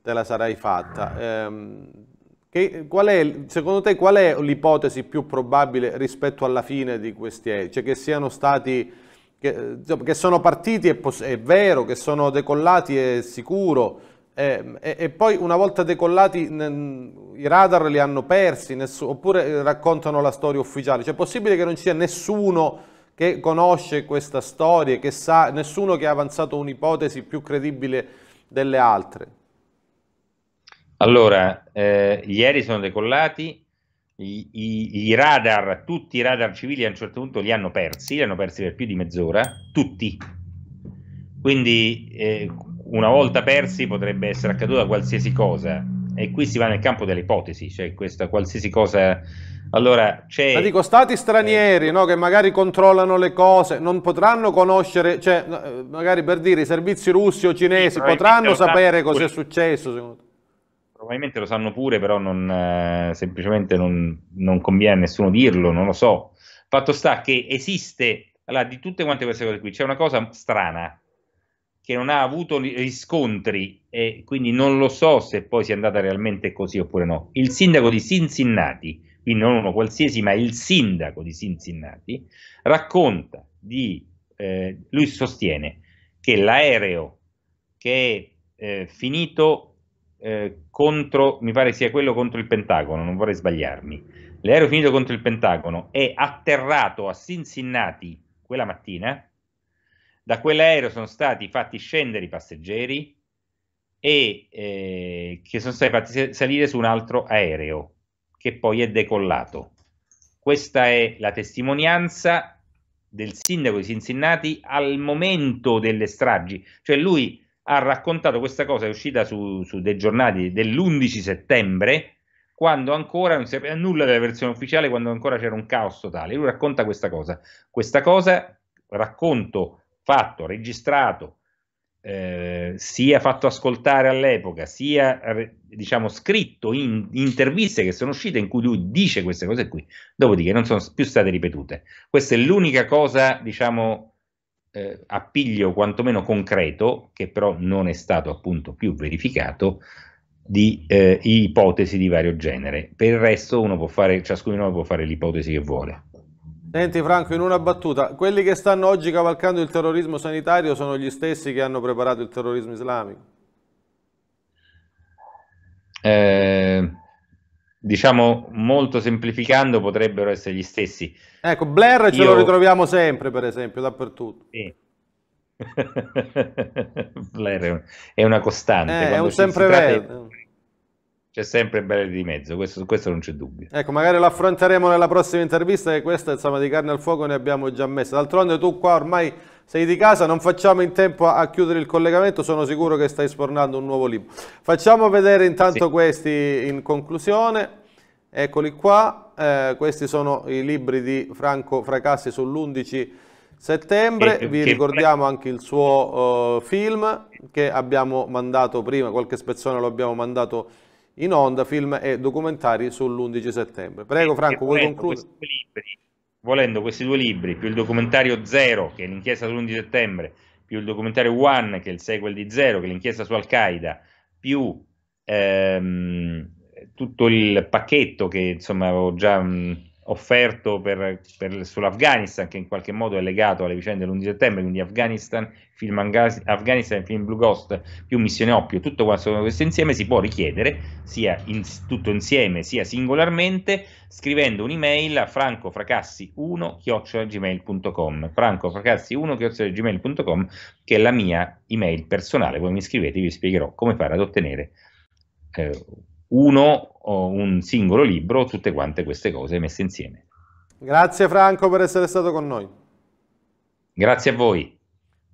te la sarai fatta. Eh, che, è, secondo te qual è l'ipotesi più probabile rispetto alla fine di questi age? Eh, cioè che siano stati, che, che sono partiti è, è, vero, che sono decollati è sicuro, eh, e poi una volta decollati i radar li hanno persi, oppure eh, raccontano la storia ufficiale. Cioè è possibile che non ci sia nessuno che conosce questa storia, che sa, nessuno che ha avanzato un'ipotesi più credibile delle altre? Allora, eh, ieri sono decollati, i, i, i, radar, tutti i radar civili a un certo punto li hanno persi, li hanno persi per più di mezz'ora, tutti. Quindi eh, una volta persi potrebbe essere accaduta qualsiasi cosa e qui si va nel campo delle ipotesi, cioè questa qualsiasi cosa... Allora, c'è... Ma dico, stati stranieri, eh. no, che magari controllano le cose, non potranno conoscere, cioè, eh, magari per dire, i servizi russi o cinesi, sì, potranno sapere cosa è successo, secondo te? probabilmente lo sanno pure, però non, eh, semplicemente non, non, conviene a nessuno dirlo, non lo so. Fatto sta che esiste, allora, di tutte quante queste cose qui, c'è una cosa strana che non ha avuto riscontri e quindi non lo so se poi sia andata realmente così oppure no. Il sindaco di Cincinnati, quindi non uno qualsiasi, ma il sindaco di Cincinnati, racconta di, eh, lui sostiene che l'aereo che è eh, finito eh, contro, mi pare sia quello contro il Pentagono, non vorrei sbagliarmi, l'aereo finito contro il Pentagono è atterrato a Cincinnati quella mattina, da quell'aereo sono stati fatti scendere i passeggeri e eh, che sono stati fatti salire su un altro aereo che poi è decollato. Questa è la testimonianza del sindaco di Cincinnati al momento delle stragi, cioè lui ha raccontato questa cosa, è uscita su, su dei giornali dell'11 settembre, quando ancora non si sapeva nulla della versione ufficiale, quando ancora c'era un caos totale. Lui racconta questa cosa. Questa cosa, racconto fatto, registrato, eh, sia fatto ascoltare all'epoca, sia diciamo scritto in interviste che sono uscite in cui lui dice queste cose qui, dopodiché non sono più state ripetute. Questa è l'unica cosa, diciamo, eh, appiglio quantomeno concreto, che però non è stato appunto più verificato, di eh, ipotesi di vario genere. Per il resto uno può fare, ciascuno di noi può fare l'ipotesi che vuole. Senti Franco, in una battuta, quelli che stanno oggi cavalcando il terrorismo sanitario sono gli stessi che hanno preparato il terrorismo islamico? Eh, diciamo molto semplificando, potrebbero essere gli stessi. Ecco, Blair ce Io... lo ritroviamo sempre, per esempio, dappertutto. Sì. Blair è una costante. Eh, è un sempre vero. Di... C'è sempre Blair di mezzo, questo, questo non c'è dubbio. Ecco, magari lo affronteremo nella prossima intervista, che questa insomma di carne al fuoco ne abbiamo già messa. D'altronde tu qua ormai sei di casa, non facciamo in tempo a, chiudere il collegamento, sono sicuro che stai sfornando un nuovo libro. Facciamo vedere intanto sì. questi in conclusione. Eccoli qua, eh, questi sono i libri di Franco Fracassi sull'11 settembre, vi ricordiamo anche il suo uh, film che abbiamo mandato prima, qualche spezzone lo abbiamo mandato in onda, film e documentari sull'11 settembre. Prego Franco, vuoi concludere? volendo questi due libri, più il documentario Zero, che è l'inchiesta sull'11 settembre, più il documentario One, che è il sequel di Zero, che è l'inchiesta su Al-Qaeda, più ehm, tutto il pacchetto che insomma avevo già mh, offerto per, per, sull'Afghanistan, che in qualche modo è legato alle vicende dell'11 settembre, quindi Afghanistan, film Angas- Afghanistan, film Blue Ghost, più Missione Oppio, tutto questo insieme si può richiedere, sia in, tutto insieme, sia singolarmente, scrivendo un'email a francofracassi1-gmail.com francofracassi1-gmail.com che è la mia email personale, voi mi scrivete vi spiegherò come fare ad ottenere eh, uno o un singolo libro, tutte quante queste cose messe insieme. Grazie Franco per essere stato con noi. Grazie a voi.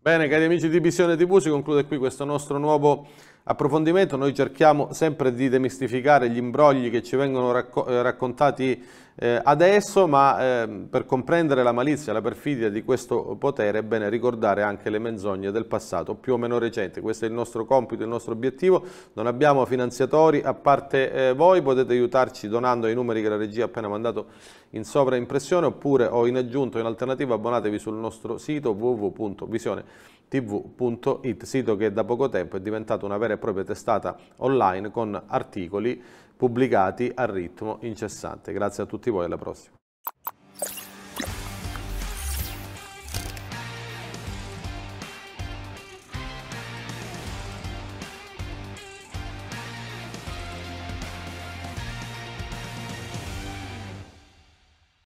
Bene, cari amici di Visione TV, si conclude qui questo nostro nuovo approfondimento noi cerchiamo sempre di demistificare gli imbrogli che ci vengono racco eh, raccontati eh, adesso, ma eh, per comprendere la malizia, la perfidia di questo potere è bene ricordare anche le menzogne del passato, più o meno recente. Questo è il nostro compito, il nostro obiettivo. Non abbiamo finanziatori, a parte eh, voi potete aiutarci donando i numeri che la regia ha appena mandato in sovraimpressione oppure o in aggiunto, in alternativa, abbonatevi sul nostro sito www.visione.com tv.it, sito che da poco tempo è diventato una vera e propria testata online con articoli pubblicati a ritmo incessante. Grazie a tutti voi, alla prossima.